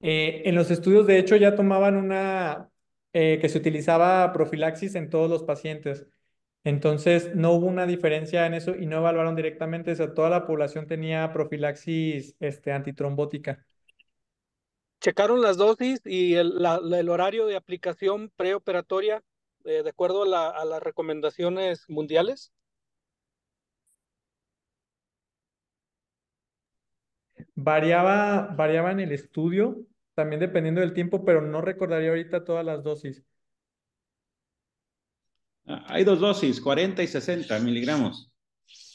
Eh, en los estudios, de hecho, ya tomaban una eh, que se utilizaba profilaxis en todos los pacientes. Entonces, no hubo una diferencia en eso y no evaluaron directamente. O sea, toda la población tenía profilaxis este, antitrombótica. Checaron las dosis y el, horario de aplicación preoperatoria de acuerdo a las recomendaciones mundiales. Variaba, variaba en el estudio, también dependiendo del tiempo, pero no recordaría ahorita todas las dosis.
Ah, hay dos dosis, 40 y 60 miligramos.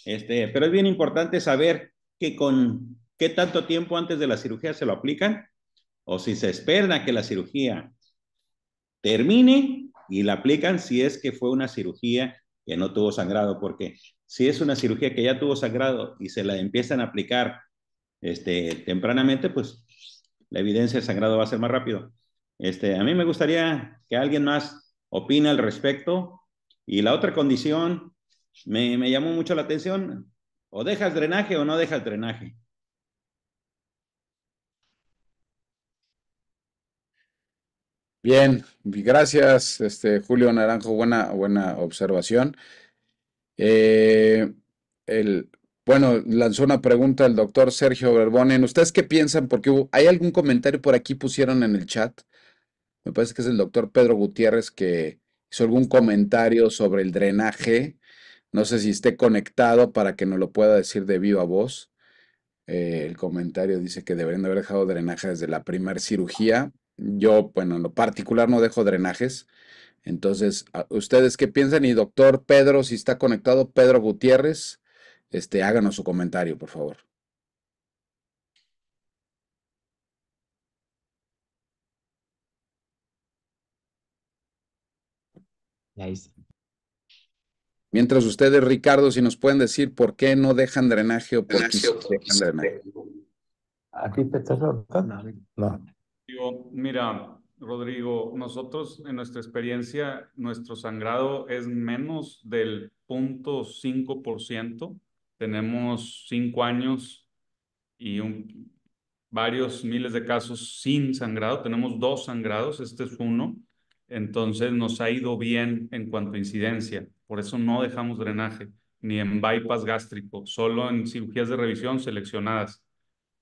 Este, pero es bien importante saber que con qué tanto tiempo antes de la cirugía se lo aplican o si se espera que la cirugía termine y la aplican si es que fue una cirugía que no tuvo sangrado, porque si es una cirugía que ya tuvo sangrado y se la empiezan a aplicar este, tempranamente, pues la evidencia del sangrado va a ser más rápido. Este, a mí me gustaría que alguien más opine al respecto. Y la otra condición, me, llamó mucho la atención, o el drenaje o no deja el drenaje.
Bien, gracias, este, Julio Naranjo, buena, buena observación. Eh, el, bueno, lanzó una pregunta el doctor Sergio Verbonen. ¿Ustedes qué piensan? Porque hay algún comentario por aquí pusieron en el chat. Me parece que es el doctor Pedro Gutiérrez que hizo algún comentario sobre el drenaje. No sé si esté conectado para que nos lo pueda decir de viva voz. Eh, el comentario dice que deberían haber dejado drenaje desde la primera cirugía. Yo, bueno, en lo particular no dejo drenajes. Entonces, ah, ¿ustedes qué piensan? Y doctor Pedro, si está conectado, Pedro Gutiérrez este, háganos su comentario, por favor. Mientras ustedes, Ricardo, si nos pueden decir por qué no dejan drenaje o por qué
dejan drenaje. Aquí te
mira, Rodrigo, nosotros en nuestra experiencia, nuestro sangrado es menos del 0.5% tenemos cinco años y varios miles de casos sin sangrado. Tenemos dos sangrados, este es uno. Entonces nos ha ido bien en cuanto a incidencia. Por eso no dejamos drenaje ni en bypass gástrico, solo en cirugías de revisión seleccionadas.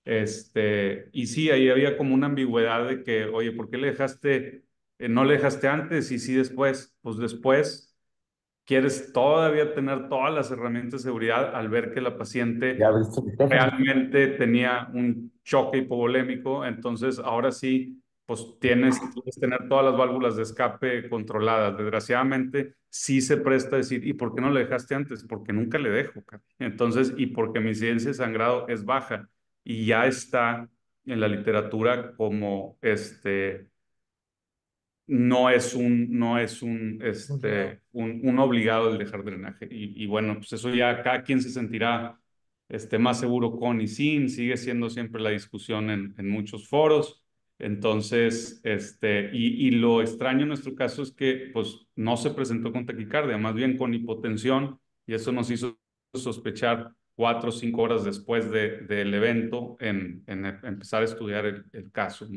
Este, y sí, ahí había como una ambigüedad de que, oye, ¿por qué le dejaste, eh, no le dejaste antes y sí después? Pues después quieres todavía tener todas las herramientas de seguridad al ver que la paciente realmente tenía un choque hipovolémico, entonces ahora sí, pues tienes, que tener todas las válvulas de escape controladas. Desgraciadamente, sí se presta a decir, ¿y por qué no le dejaste antes? Porque nunca le dejo. Entonces, y porque mi incidencia de sangrado es baja y ya está en la literatura como este no es un, no es un, este, un, obligado el dejar drenaje. Y, bueno, pues eso ya cada quien se sentirá este, más seguro con y sin, sigue siendo siempre la discusión en, muchos foros. Entonces, este, y, lo extraño en nuestro caso es que pues no se presentó con taquicardia, más bien con hipotensión, y eso nos hizo sospechar cuatro o cinco horas después del evento en, e, empezar a estudiar el, el caso.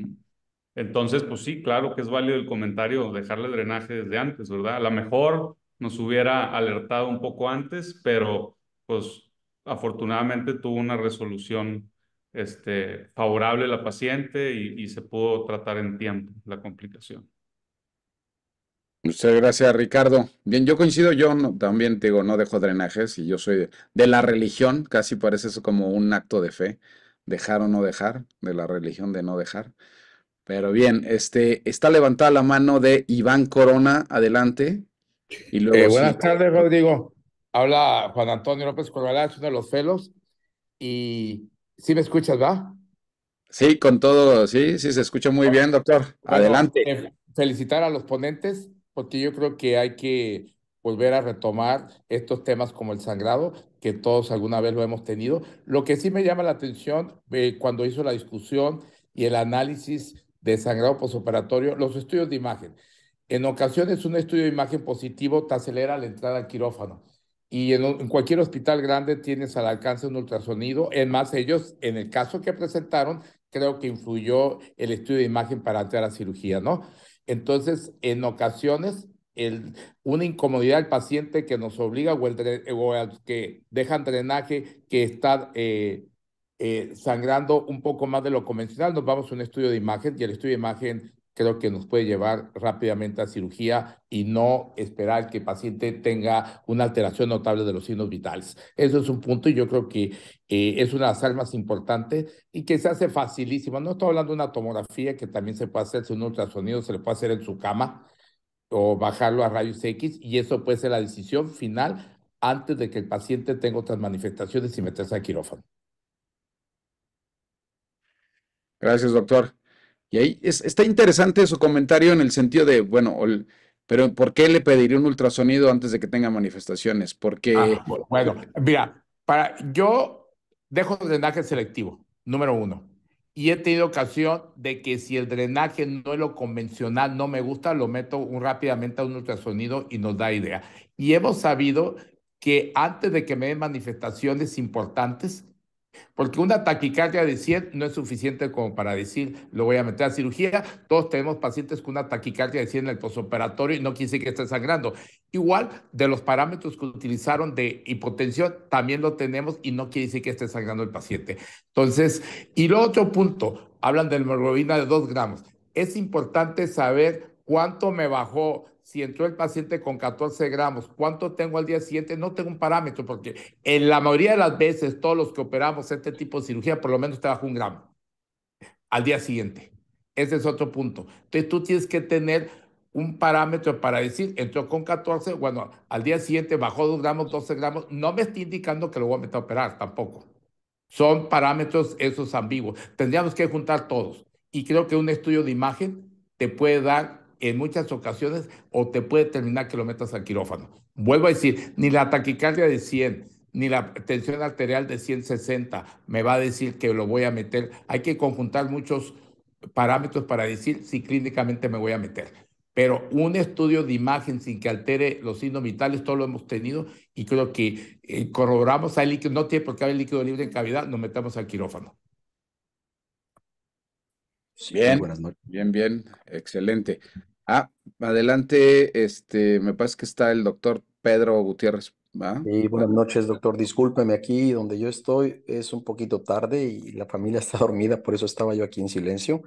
Entonces, pues sí, claro que es válido el comentario, dejarle drenaje desde antes, ¿verdad? A lo mejor nos hubiera alertado un poco antes, pero pues afortunadamente tuvo una
resolución
este, favorable la paciente y, se pudo tratar en tiempo la complicación.
Muchas gracias, Ricardo. Bien, yo coincido, yo también digo, no dejo drenajes y yo soy de la religión, casi parece eso como un acto de fe, dejar o no dejar, de la religión de no dejar. Pero bien, este, está levantada la mano de Iván Corona, adelante. Y luego eh, buenas
tardes, Rodrigo. Habla Juan Antonio López es uno de los felos. Y
sí me escuchas, ¿va? Sí, con todo, sí, sí, se escucha muy bien, doctor. Adelante.
Eh, felicitar a los ponentes, porque yo creo que hay que volver a retomar estos temas como el sangrado, que todos alguna vez lo hemos tenido. Lo que sí me llama la atención eh, cuando hizo la discusión y el análisis desangrado sangrado posoperatorio, los estudios de imagen. En ocasiones un estudio de imagen positivo te acelera la entrada al quirófano y en, cualquier hospital grande tienes al alcance un ultrasonido. en más, ellos, en el caso que presentaron, creo que influyó el estudio de imagen para entrar a cirugía, ¿no? Entonces, en ocasiones el, una incomodidad del paciente que nos obliga o, el, que dejan drenaje que está eh, eh, sangrando un poco más de lo convencional, nos vamos a un estudio de imagen y el estudio de imagen creo que nos puede llevar rápidamente a cirugía y no esperar que el paciente tenga una alteración notable de los signos vitales. Eso es un punto y yo creo que eh, es una de las armas importantes y que se hace facilísimo. No estoy hablando de una tomografía que también se puede hacer, un ultrasonido se le puede hacer en su cama o bajarlo a rayos X y eso puede ser la decisión final antes de que el paciente tenga otras manifestaciones y meterse al quirófano.
Gracias, doctor. Y ahí está interesante su comentario en el sentido de, bueno, pero ¿por qué le pediría un ultrasonido antes de que tenga manifestaciones? Porque... Ah, bueno,
mira, para, yo dejo el drenaje selectivo, número uno. Y he tenido ocasión de que si el drenaje no es lo convencional, no me gusta, lo meto un, rápidamente a un ultrasonido y nos da idea. Y hemos sabido que antes de que me den manifestaciones importantes, porque una taquicardia de 100 no es suficiente como para decir, lo voy a meter a cirugía. Todos tenemos pacientes con una taquicardia de 100 en el posoperatorio y no quiere decir que esté sangrando. Igual de los parámetros que utilizaron de hipotensión, también lo tenemos y no quiere decir que esté sangrando el paciente. Entonces, y lo otro punto, hablan de hemoglobina de 2 gramos. Es importante saber cuánto me bajó si entró el paciente con 14 gramos, cuánto tengo al día siguiente, no tengo un parámetro, porque en la mayoría de las veces todos los que operamos este tipo de cirugía por lo menos te bajo un gramo al día siguiente. Ese es otro punto. Entonces tú tienes que tener un parámetro para decir, entró con 14, bueno, al día siguiente bajó 2 gramos, 12 gramos, no me está indicando que lo voy a meter a operar tampoco. Son parámetros esos ambiguos. Tendríamos que juntar todos. Y creo que un estudio de imagen te puede dar en muchas ocasiones o te puede terminar que lo metas al quirófano. Vuelvo a decir, ni la taquicardia de 100, ni la tensión arterial de 160 me va a decir que lo voy a meter. Hay que conjuntar muchos parámetros para decir si clínicamente me voy a meter. Pero un estudio de imagen sin que altere los signos vitales, todo lo hemos tenido y creo que eh, corroboramos, líquido, no tiene por qué haber líquido libre en cavidad, nos metamos al quirófano
bien, buenas noches. bien, bien, excelente. Ah, adelante, este, me parece que está el doctor Pedro
Gutiérrez. Sí, buenas noches, doctor. Discúlpeme, aquí donde yo estoy es un poquito tarde y la familia *laughs* está dormida, por eso estaba yo aquí en silencio.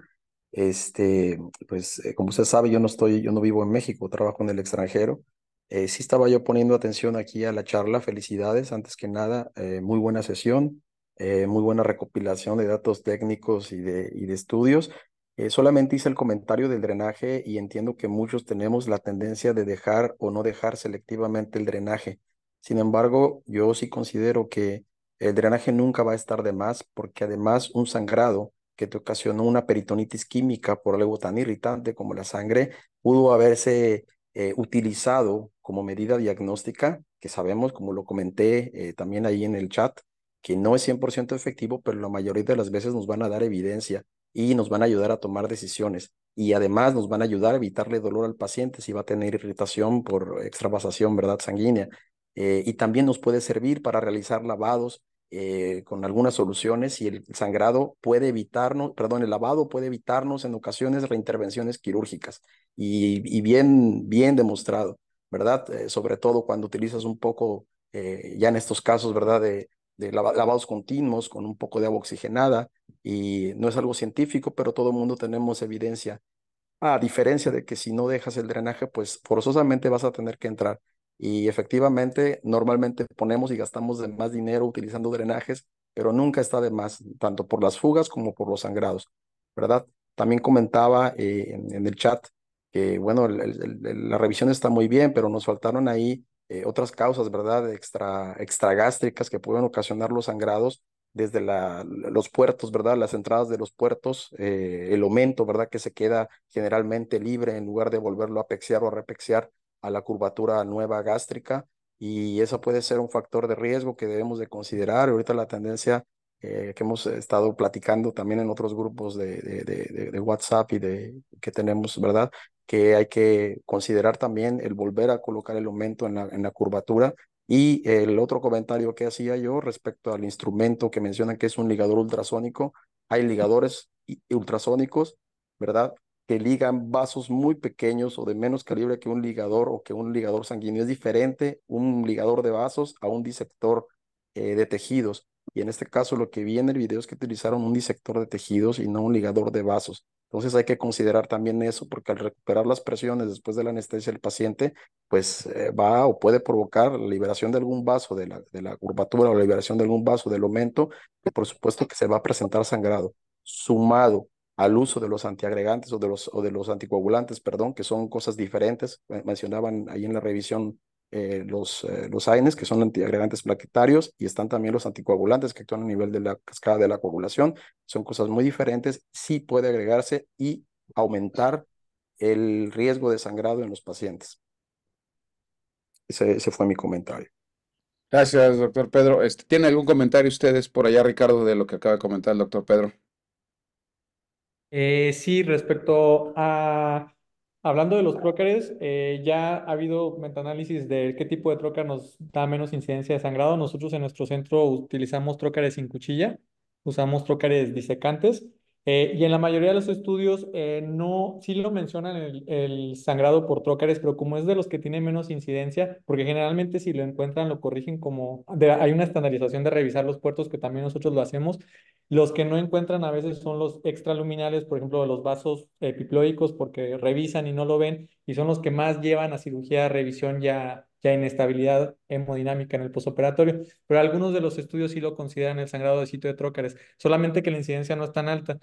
Este, pues, eh, como usted sabe, yo no estoy, yo no vivo en México, trabajo en el extranjero. Eh, sí estaba yo poniendo atención aquí a la charla. Felicidades, antes que nada, eh, muy buena sesión. Eh, muy buena recopilación de datos técnicos y de, y de estudios. Eh, solamente hice el comentario del drenaje y entiendo que muchos tenemos la tendencia de dejar o no dejar selectivamente el drenaje. Sin embargo, yo sí considero que el drenaje nunca va a estar de más porque además un sangrado que te ocasionó una peritonitis química por algo tan irritante como la sangre pudo haberse eh, utilizado como medida diagnóstica, que sabemos, como lo comenté también ahí en el chat, que no es 100% efectivo, pero la mayoría de las veces nos van a dar evidencia y nos van a ayudar a tomar decisiones. Y además nos van a ayudar a evitarle dolor al paciente si va a tener irritación por extravasación, ¿verdad? Sanguínea. Eh, y también nos puede servir para realizar lavados eh, con algunas soluciones y el sangrado puede evitarnos, perdón, el lavado puede evitarnos en ocasiones reintervenciones quirúrgicas y, bien, bien demostrado, ¿verdad? Eh, sobre todo cuando utilizas un poco, ya en estos casos, ¿verdad? De de lavados continuos con un poco de agua oxigenada y no es algo científico, pero todo el mundo tenemos evidencia. A diferencia de que si no dejas el drenaje, pues forzosamente vas a tener que entrar. Y efectivamente, normalmente ponemos y gastamos de más dinero utilizando drenajes, pero nunca está de más, tanto por las fugas como por los sangrados, ¿verdad? También comentaba eh, en, el chat que, bueno, la revisión está muy bien, pero nos faltaron ahí eh, otras causas, ¿verdad? Extra, extragástricas que pueden ocasionar los sangrados desde la, los puertos, ¿verdad? Las entradas de los puertos, eh, el aumento, ¿verdad? Que se queda generalmente libre en lugar de volverlo a pexiar o a repexiar a la curvatura nueva gástrica y eso puede ser un factor de riesgo que debemos de considerar. Ahorita la tendencia eh, que hemos estado platicando también en otros grupos de, de, de, de WhatsApp y de que tenemos, ¿verdad? que hay que considerar también el volver a colocar el aumento en la, curvatura. Y el otro comentario que hacía yo respecto al instrumento que mencionan que es un ligador ultrasónico, hay ligadores ultrasónicos, ¿verdad? Que ligan vasos muy pequeños o de menos calibre que un ligador o que un ligador sanguíneo. Es diferente un ligador de vasos a un disector eh, de tejidos. Y en este caso lo que vi en el video es que utilizaron un disector de tejidos y no un ligador de vasos. Entonces hay que considerar también eso porque al recuperar las presiones después de la anestesia del paciente, pues eh, va o puede provocar la liberación de algún vaso de la, de la curvatura o la liberación de algún vaso del aumento, que por supuesto que se va a presentar sangrado, sumado al uso de los antiagregantes o de los, o de los anticoagulantes, perdón, que son cosas diferentes. Mencionaban ahí en la revisión eh, los, eh, los AINES, que son antiagregantes plaquetarios, y están también los anticoagulantes que actúan a nivel de la cascada de la coagulación. Son cosas muy diferentes, sí puede agregarse y aumentar el riesgo de sangrado en los pacientes. Ese, fue mi comentario.
Gracias, doctor Pedro. Este, ¿Tiene algún comentario ustedes por allá, Ricardo, de lo que acaba de comentar el doctor Pedro?
Eh, sí, respecto a Hablando de los trócares, eh, ya ha habido metaanálisis de qué tipo de trócar nos da menos incidencia de sangrado. Nosotros en nuestro centro utilizamos trócares sin cuchilla, usamos trócares disecantes eh, y en la mayoría de los estudios eh, no, sí lo mencionan el, sangrado por trócares, pero como es de los que tiene menos incidencia, porque generalmente si lo encuentran lo corrigen como, hay una estandarización de revisar los puertos que también nosotros lo hacemos. Los que no encuentran a veces son los extraluminales, por ejemplo, los vasos epiploicos, porque revisan y no lo ven, y son los que más llevan a cirugía, revisión ya ya inestabilidad hemodinámica en el posoperatorio, pero algunos de los estudios sí lo consideran el sangrado de sitio de trócares, solamente que la incidencia no es tan alta.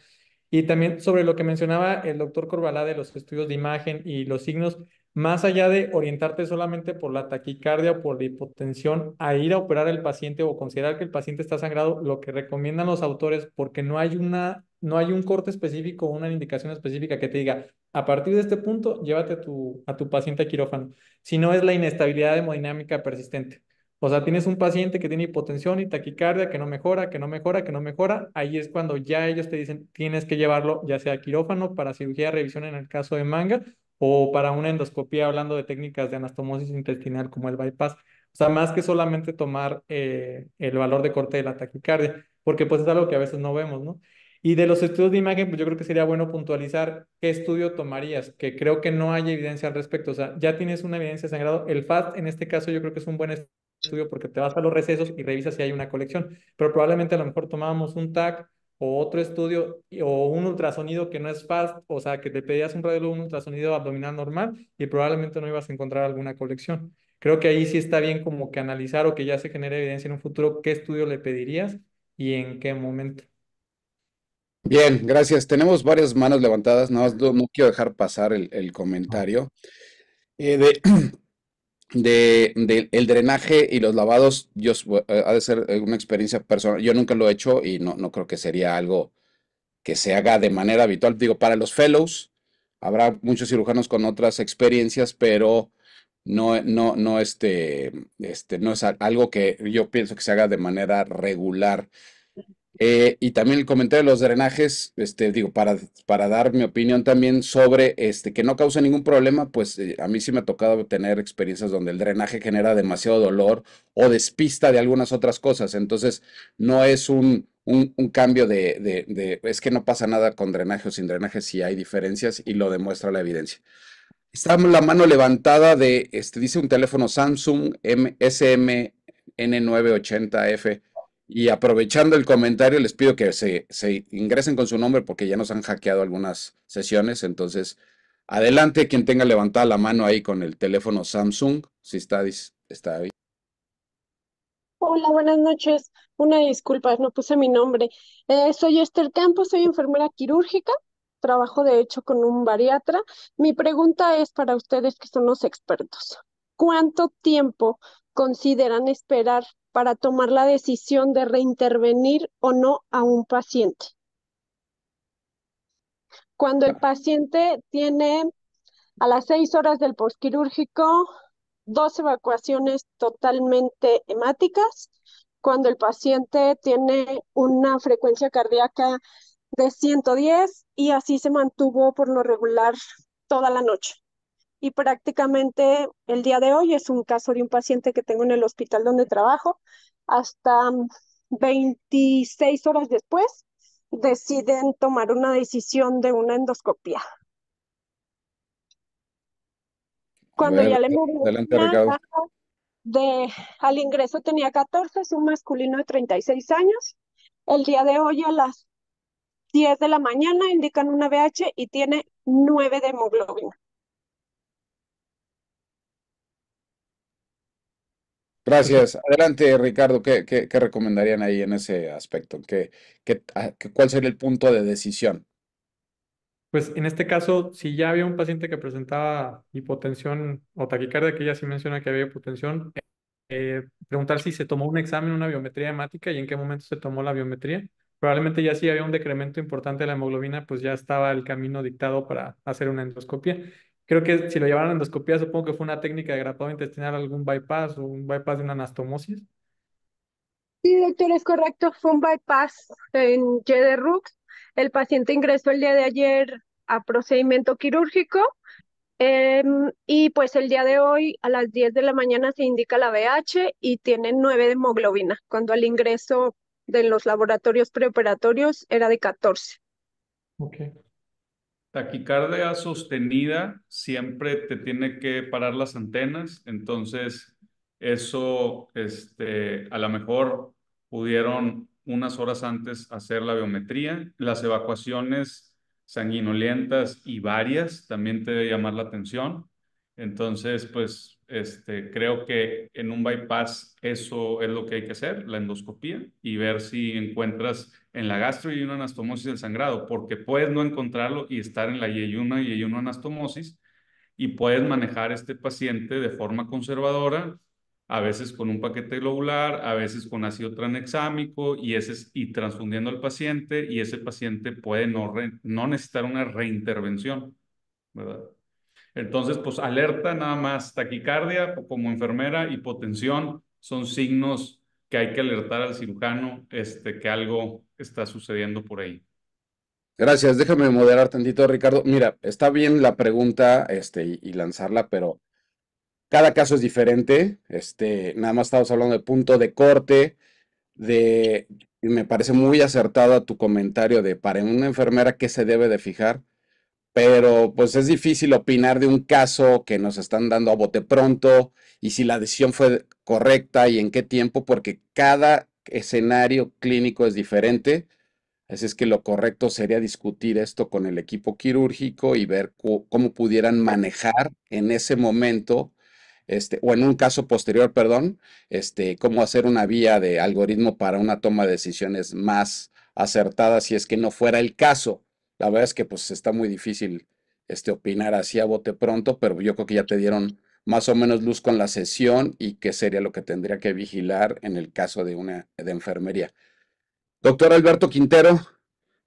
Y también sobre lo que mencionaba el doctor Corbalá de los estudios de imagen y los signos, más allá de orientarte solamente por la taquicardia o por la hipotensión a ir a operar al paciente o considerar que el paciente está sangrado, lo que recomiendan los autores, porque no hay una no hay un corte específico o una indicación específica que te diga, a partir de este punto, llévate a tu, a tu paciente a quirófano. Si no, es la inestabilidad hemodinámica persistente. O sea, tienes un paciente que tiene hipotensión y taquicardia, que no mejora, que no mejora, que no mejora. Ahí es cuando ya ellos te dicen, tienes que llevarlo ya sea a quirófano para cirugía revisión en el caso de manga o para una endoscopía hablando de técnicas de anastomosis intestinal como el bypass. O sea, más que solamente tomar eh, el valor de corte de la taquicardia, porque pues es algo que a veces no vemos, ¿no? Y de los estudios de imagen, pues yo creo que sería bueno puntualizar qué estudio tomarías, que creo que no hay evidencia al respecto. O sea, ya tienes una evidencia de sangrado. El FAST, en este caso, yo creo que es un buen estudio porque te vas a los recesos y revisas si hay una colección. Pero probablemente a lo mejor tomábamos un TAC o otro estudio o un ultrasonido que no es FAST, o sea, que te pedías un radiólogo, un ultrasonido abdominal normal y probablemente no ibas a encontrar alguna colección. Creo que ahí sí está bien como que analizar o que ya se genere evidencia en un futuro qué estudio le pedirías y en qué momento.
Bien, gracias. Tenemos varias manos levantadas, no, quiero dejar pasar el, comentario. Eh, *clears throat* de, de, el drenaje y los lavados, yo, eh, ha de ser una experiencia personal. Yo nunca lo he hecho y no, no creo que sería algo que se haga de manera habitual. Digo, para los fellows, habrá muchos cirujanos con otras experiencias, pero no, no, no, este, este, no es algo que yo pienso que se haga de manera regular. Eh, y también el comentario de los drenajes, este, digo, para, dar mi opinión también sobre este, que no causa ningún problema, pues eh, a mí sí me ha tocado tener experiencias donde el drenaje genera demasiado dolor o despista de algunas otras cosas. Entonces, no es un, cambio de, es que no pasa nada con drenaje o sin drenaje, si hay diferencias y lo demuestra la evidencia. Está la mano levantada de, este, dice un teléfono Samsung SMN980F. Y aprovechando el comentario, les pido que se, ingresen con su nombre porque ya nos han hackeado algunas sesiones. Entonces, adelante quien tenga levantada la mano ahí con el teléfono Samsung, si está, está ahí.
Hola, buenas noches. Una disculpa, no puse mi nombre. Eh, soy Esther Campos, soy enfermera quirúrgica. Trabajo de hecho con un bariatra. Mi pregunta es para ustedes que son los expertos. ¿Cuánto tiempo consideran esperar para tomar la decisión de reintervenir o no a un paciente. Cuando el paciente tiene a las seis horas del postquirúrgico dos evacuaciones totalmente hemáticas, cuando el paciente tiene una frecuencia cardíaca de 110 y así se mantuvo por lo regular toda la noche y prácticamente el día de hoy es un caso de un paciente que tengo en el hospital donde trabajo. Hasta 26 mm, horas después deciden tomar una decisión de una endoscopía. Cuando ya le murió, de al ingreso tenía 14, es un masculino de 36 años. El día de hoy a las 10 de la mañana indican una VH y tiene 9 de hemoglobina.
Gracias. Adelante, Ricardo. ¿Qué, recomendarían ahí en ese aspecto? Ah, ¿Qué, cuál sería el punto de decisión?
Pues en este caso, si ya había un paciente que presentaba hipotensión o taquicardia, que ya sí menciona que había hipotensión, eh, preguntar si se tomó un examen, una biometría hemática y en qué momento se tomó la biometría. Probablemente ya si había un decremento importante de la hemoglobina, pues ya estaba el camino dictado para hacer una endoscopia creo que si lo llevaron a endoscopía, supongo que fue una técnica de grapado intestinal, algún bypass o un bypass de una anastomosis.
Sí, doctor, es correcto. Fue un bypass en YDRUX. Rux. El paciente ingresó el día de ayer a procedimiento quirúrgico. Em, y pues el día de hoy a las 10 de la mañana se indica la BH y tiene 9 de hemoglobina, cuando al ingreso de los laboratorios preoperatorios era de 14. Okay.
Taquicardia sostenida siempre te tiene que parar las antenas, entonces eso este, a lo mejor pudieron unas horas antes hacer la biometría, las evacuaciones sanguinolentas y varias también te debe llamar la atención. Entonces, pues este, creo que en un bypass eso es lo que hay que hacer, la endoscopía, y ver si encuentras en la gastro y una anastomosis el sangrado, porque puedes no encontrarlo y estar en la yeyuna y una anastomosis, y puedes manejar este paciente de forma conservadora, a veces con un paquete globular, a veces con ácido tranexámico, y, ese, y transfundiendo al paciente, y ese paciente puede no, no necesitar una reintervención, ¿verdad? Entonces, pues alerta nada más, taquicardia como enfermera, hipotensión, son signos que hay que alertar al cirujano este, que algo está sucediendo por ahí.
Gracias, déjame moderar tantito, Ricardo. Mira, está bien la pregunta este, y, lanzarla, pero cada caso es diferente. Este, nada más estamos hablando de punto de corte, de me parece muy acertada tu comentario de para una enfermera qué se debe de fijar pero pues es difícil opinar de un caso que nos están dando a bote pronto y si la decisión fue correcta y en qué tiempo, porque cada escenario clínico es diferente. Así es que lo correcto sería discutir esto con el equipo quirúrgico y ver cómo pudieran manejar en ese momento, este, o en un caso posterior, perdón, este, cómo hacer una vía de algoritmo para una toma de decisiones más acertada si es que no fuera el caso. La verdad es que pues está muy difícil este, opinar así a bote pronto, pero yo creo que ya te dieron más o menos luz con la sesión y qué sería lo que tendría que vigilar en el caso de una de enfermería. Doctor Alberto Quintero,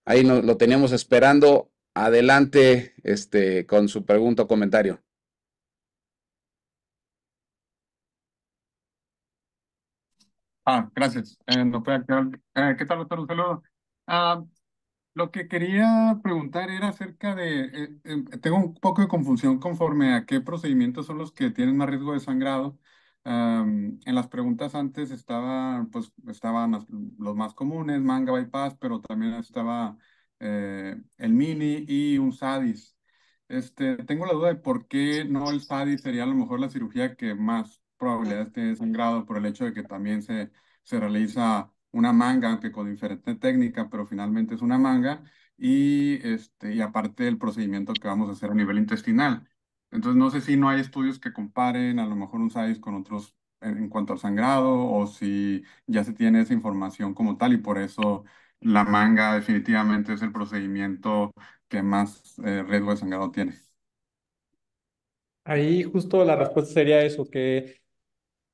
ahí lo teníamos esperando. Adelante este, con su pregunta o comentario.
Ah, gracias. Eh, eh, ¿Qué tal, doctor? Un saludo. Ah, lo que quería preguntar era acerca de, eh, em, tengo un poco de confusión conforme a qué procedimientos son los que tienen más riesgo de sangrado. en las preguntas antes estaban, pues, estaban los más comunes, manga bypass, pero también estaba eh, el mini y un SADIS. Este, tengo la duda de por qué no el SADIS sería a lo mejor la cirugía que más probabilidades tiene de sangrado por el hecho de que también se, se realiza una manga, aunque con diferente técnica, pero finalmente es una manga, y, este, y aparte del procedimiento que vamos a hacer a nivel intestinal. Entonces, no sé si no hay estudios que comparen a lo mejor un SAIS con otros en, cuanto al sangrado, o si ya se tiene esa información como tal, y por eso la manga definitivamente es el procedimiento que más eh, riesgo de sangrado tiene.
Ahí justo la respuesta sería eso, que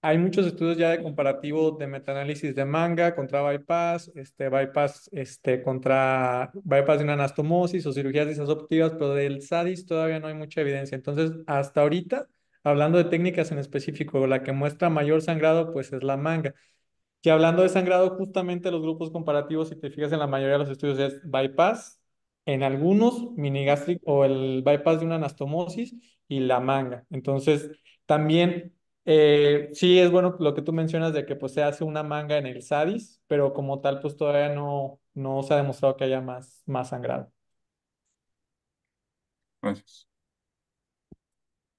hay muchos estudios ya de comparativo de metaanálisis de manga contra bypass, este, bypass este, contra bypass de una anastomosis o cirugías disasoptivas, pero del SADIS todavía no hay mucha evidencia. Entonces, hasta ahorita, hablando de técnicas en específico, la que muestra mayor sangrado, pues es la manga. Y hablando de sangrado, justamente los grupos comparativos, si te fijas en la mayoría de los estudios, es bypass, en algunos minigastric o el bypass de una anastomosis y la manga. Entonces, también eh, sí, es bueno lo que tú mencionas de que pues, se hace una manga en el Sadis, pero como tal, pues todavía no, no se ha demostrado que haya más, más sangrado.
Gracias.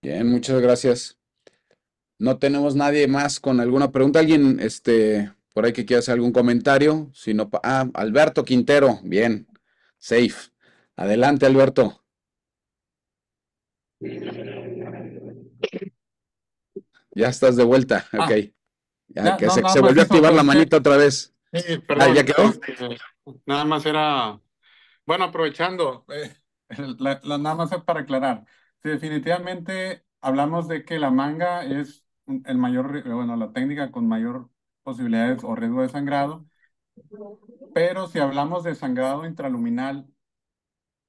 Bien, muchas gracias. No tenemos nadie más con alguna pregunta. ¿Alguien este, por ahí que quiera hacer algún comentario? Si no, ah, Alberto Quintero, bien, safe. Adelante, Alberto. Ya estás de vuelta, ah. ok.
se, volvió a activar la manita otra vez. Sí, ¿ya quedó? Este, nada más era, bueno, aprovechando, eh, *laughs* la, nada más para aclarar. Si definitivamente hablamos de que la manga es el mayor, eh, bueno, la técnica con mayor posibilidades o riesgo de sangrado, pero si hablamos de sangrado intraluminal,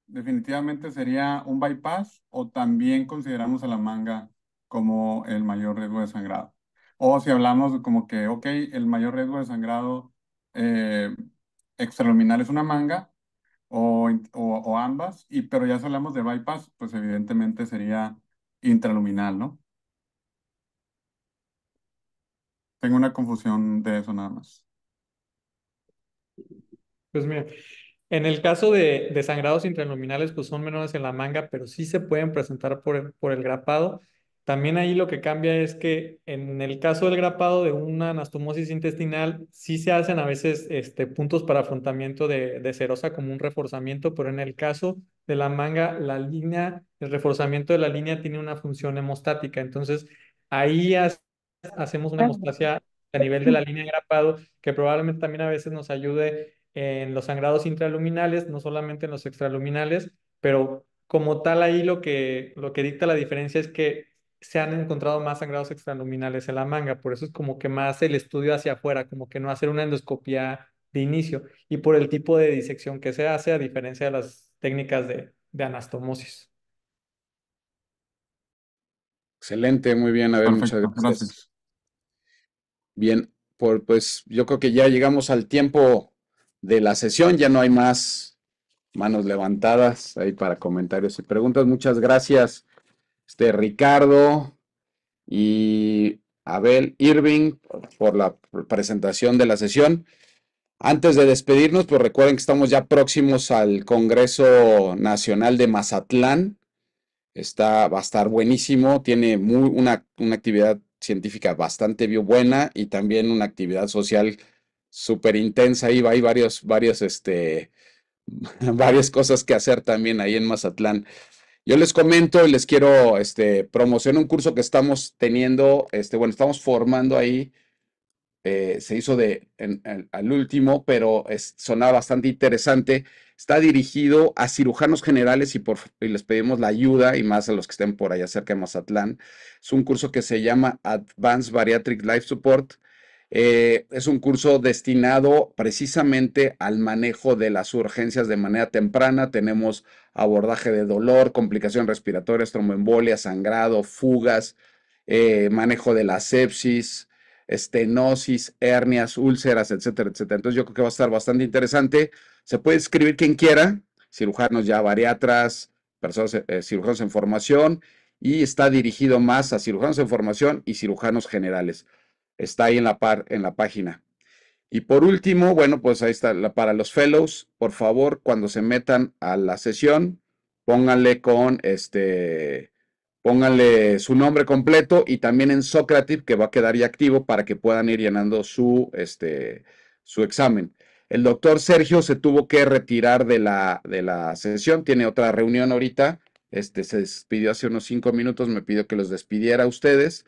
definitivamente sería un bypass o también consideramos a la manga como el mayor riesgo de sangrado. O si hablamos como que, ok, el mayor riesgo de sangrado eh, extraluminal es una manga o, o, ambas, y, pero ya si hablamos de bypass, pues evidentemente sería intraluminal, ¿no? Tengo una confusión de eso nada más.
Pues mira, en el caso de, sangrados intraluminales, pues son menores en la manga, pero sí se pueden presentar por por el grapado. También ahí lo que cambia es que en el caso del grapado de una anastomosis intestinal, sí se hacen a veces este, puntos para afrontamiento de, de serosa como un reforzamiento, pero en el caso de la manga, la línea, el reforzamiento de la línea tiene una función hemostática. Entonces, ahí hacemos una hemostasia a nivel de la línea de grapado que probablemente también a veces nos ayude en los sangrados intraluminales, no solamente en los extraluminales, pero como tal ahí lo que, lo que dicta la diferencia es que se han encontrado más sangrados extraluminales en la manga, por eso es como que más el estudio hacia afuera, como que no hacer una endoscopia de inicio y por el tipo de disección que se hace, a diferencia de las técnicas de, de anastomosis.
Excelente, muy bien, a ver, muchas gracias. Bien, pues yo creo que ya llegamos al tiempo de la sesión, ya no hay más manos levantadas ahí para comentarios y preguntas. Muchas gracias este Ricardo y Abel Irving por la presentación de la sesión. Antes de despedirnos, pues recuerden que estamos ya próximos al Congreso Nacional de Mazatlán. Está, va a estar buenísimo, tiene muy, una, actividad científica bastante buena y también una actividad social súper intensa. Ahí va, hay varios, varios, este, *laughs* varias cosas que hacer también ahí en Mazatlán. Yo les comento y les quiero este, promocionar un curso que estamos teniendo, este, bueno, estamos formando ahí. Eh, se hizo de, al último, pero es, sonaba bastante interesante. Está dirigido a cirujanos generales y, por, y, les pedimos la ayuda y más a los que estén por allá cerca de Mazatlán. Es un curso que se llama Advanced Bariatric Life Support eh, es un curso destinado precisamente al manejo de las urgencias de manera temprana. Tenemos abordaje de dolor, complicación respiratoria, estromoembolia, sangrado, fugas, eh, manejo de la sepsis, estenosis, hernias, úlceras, etcétera, etcétera. Entonces yo creo que va a estar bastante interesante. Se puede escribir quien quiera, cirujanos ya bariatras, personas, eh, cirujanos en formación, y está dirigido más a cirujanos en formación y cirujanos generales está ahí en la, par, en la página. Y por último, bueno, pues ahí está para los fellows, por favor, cuando se metan a la sesión, pónganle con este, pónganle su nombre completo y también en Socrative que va a quedar ya activo para que puedan ir llenando su, este, su examen. El doctor Sergio se tuvo que retirar de la, de la sesión, tiene otra reunión ahorita, este, se despidió hace unos cinco minutos, me pidió que los despidiera a ustedes.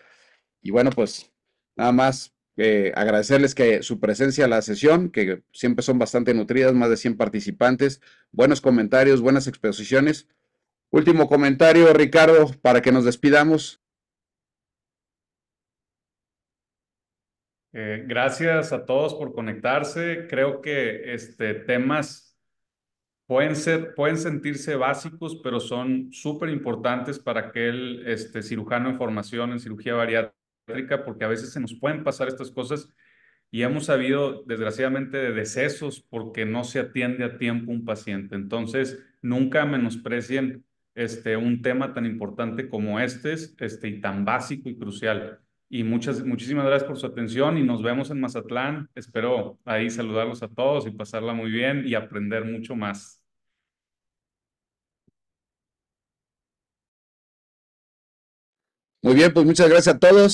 Y bueno, pues Nada más eh, agradecerles que su presencia a la sesión, que siempre son bastante nutridas, más de 100 participantes, buenos comentarios, buenas exposiciones. Último comentario, Ricardo, para que nos despidamos.
Eh, gracias a todos por conectarse. Creo que este, temas pueden, ser, pueden sentirse básicos, pero son súper importantes para aquel este, cirujano en formación en cirugía bariátrica porque a veces se nos pueden pasar estas cosas y hemos sabido, desgraciadamente, de decesos porque no se atiende a tiempo un paciente. Entonces, nunca menosprecien este, un tema tan importante como este, este y tan básico y crucial. Y muchas, muchísimas gracias por su atención y nos vemos en Mazatlán. Espero ahí saludarlos a todos y pasarla muy bien y aprender mucho más.
Muy bien, pues muchas gracias a todos.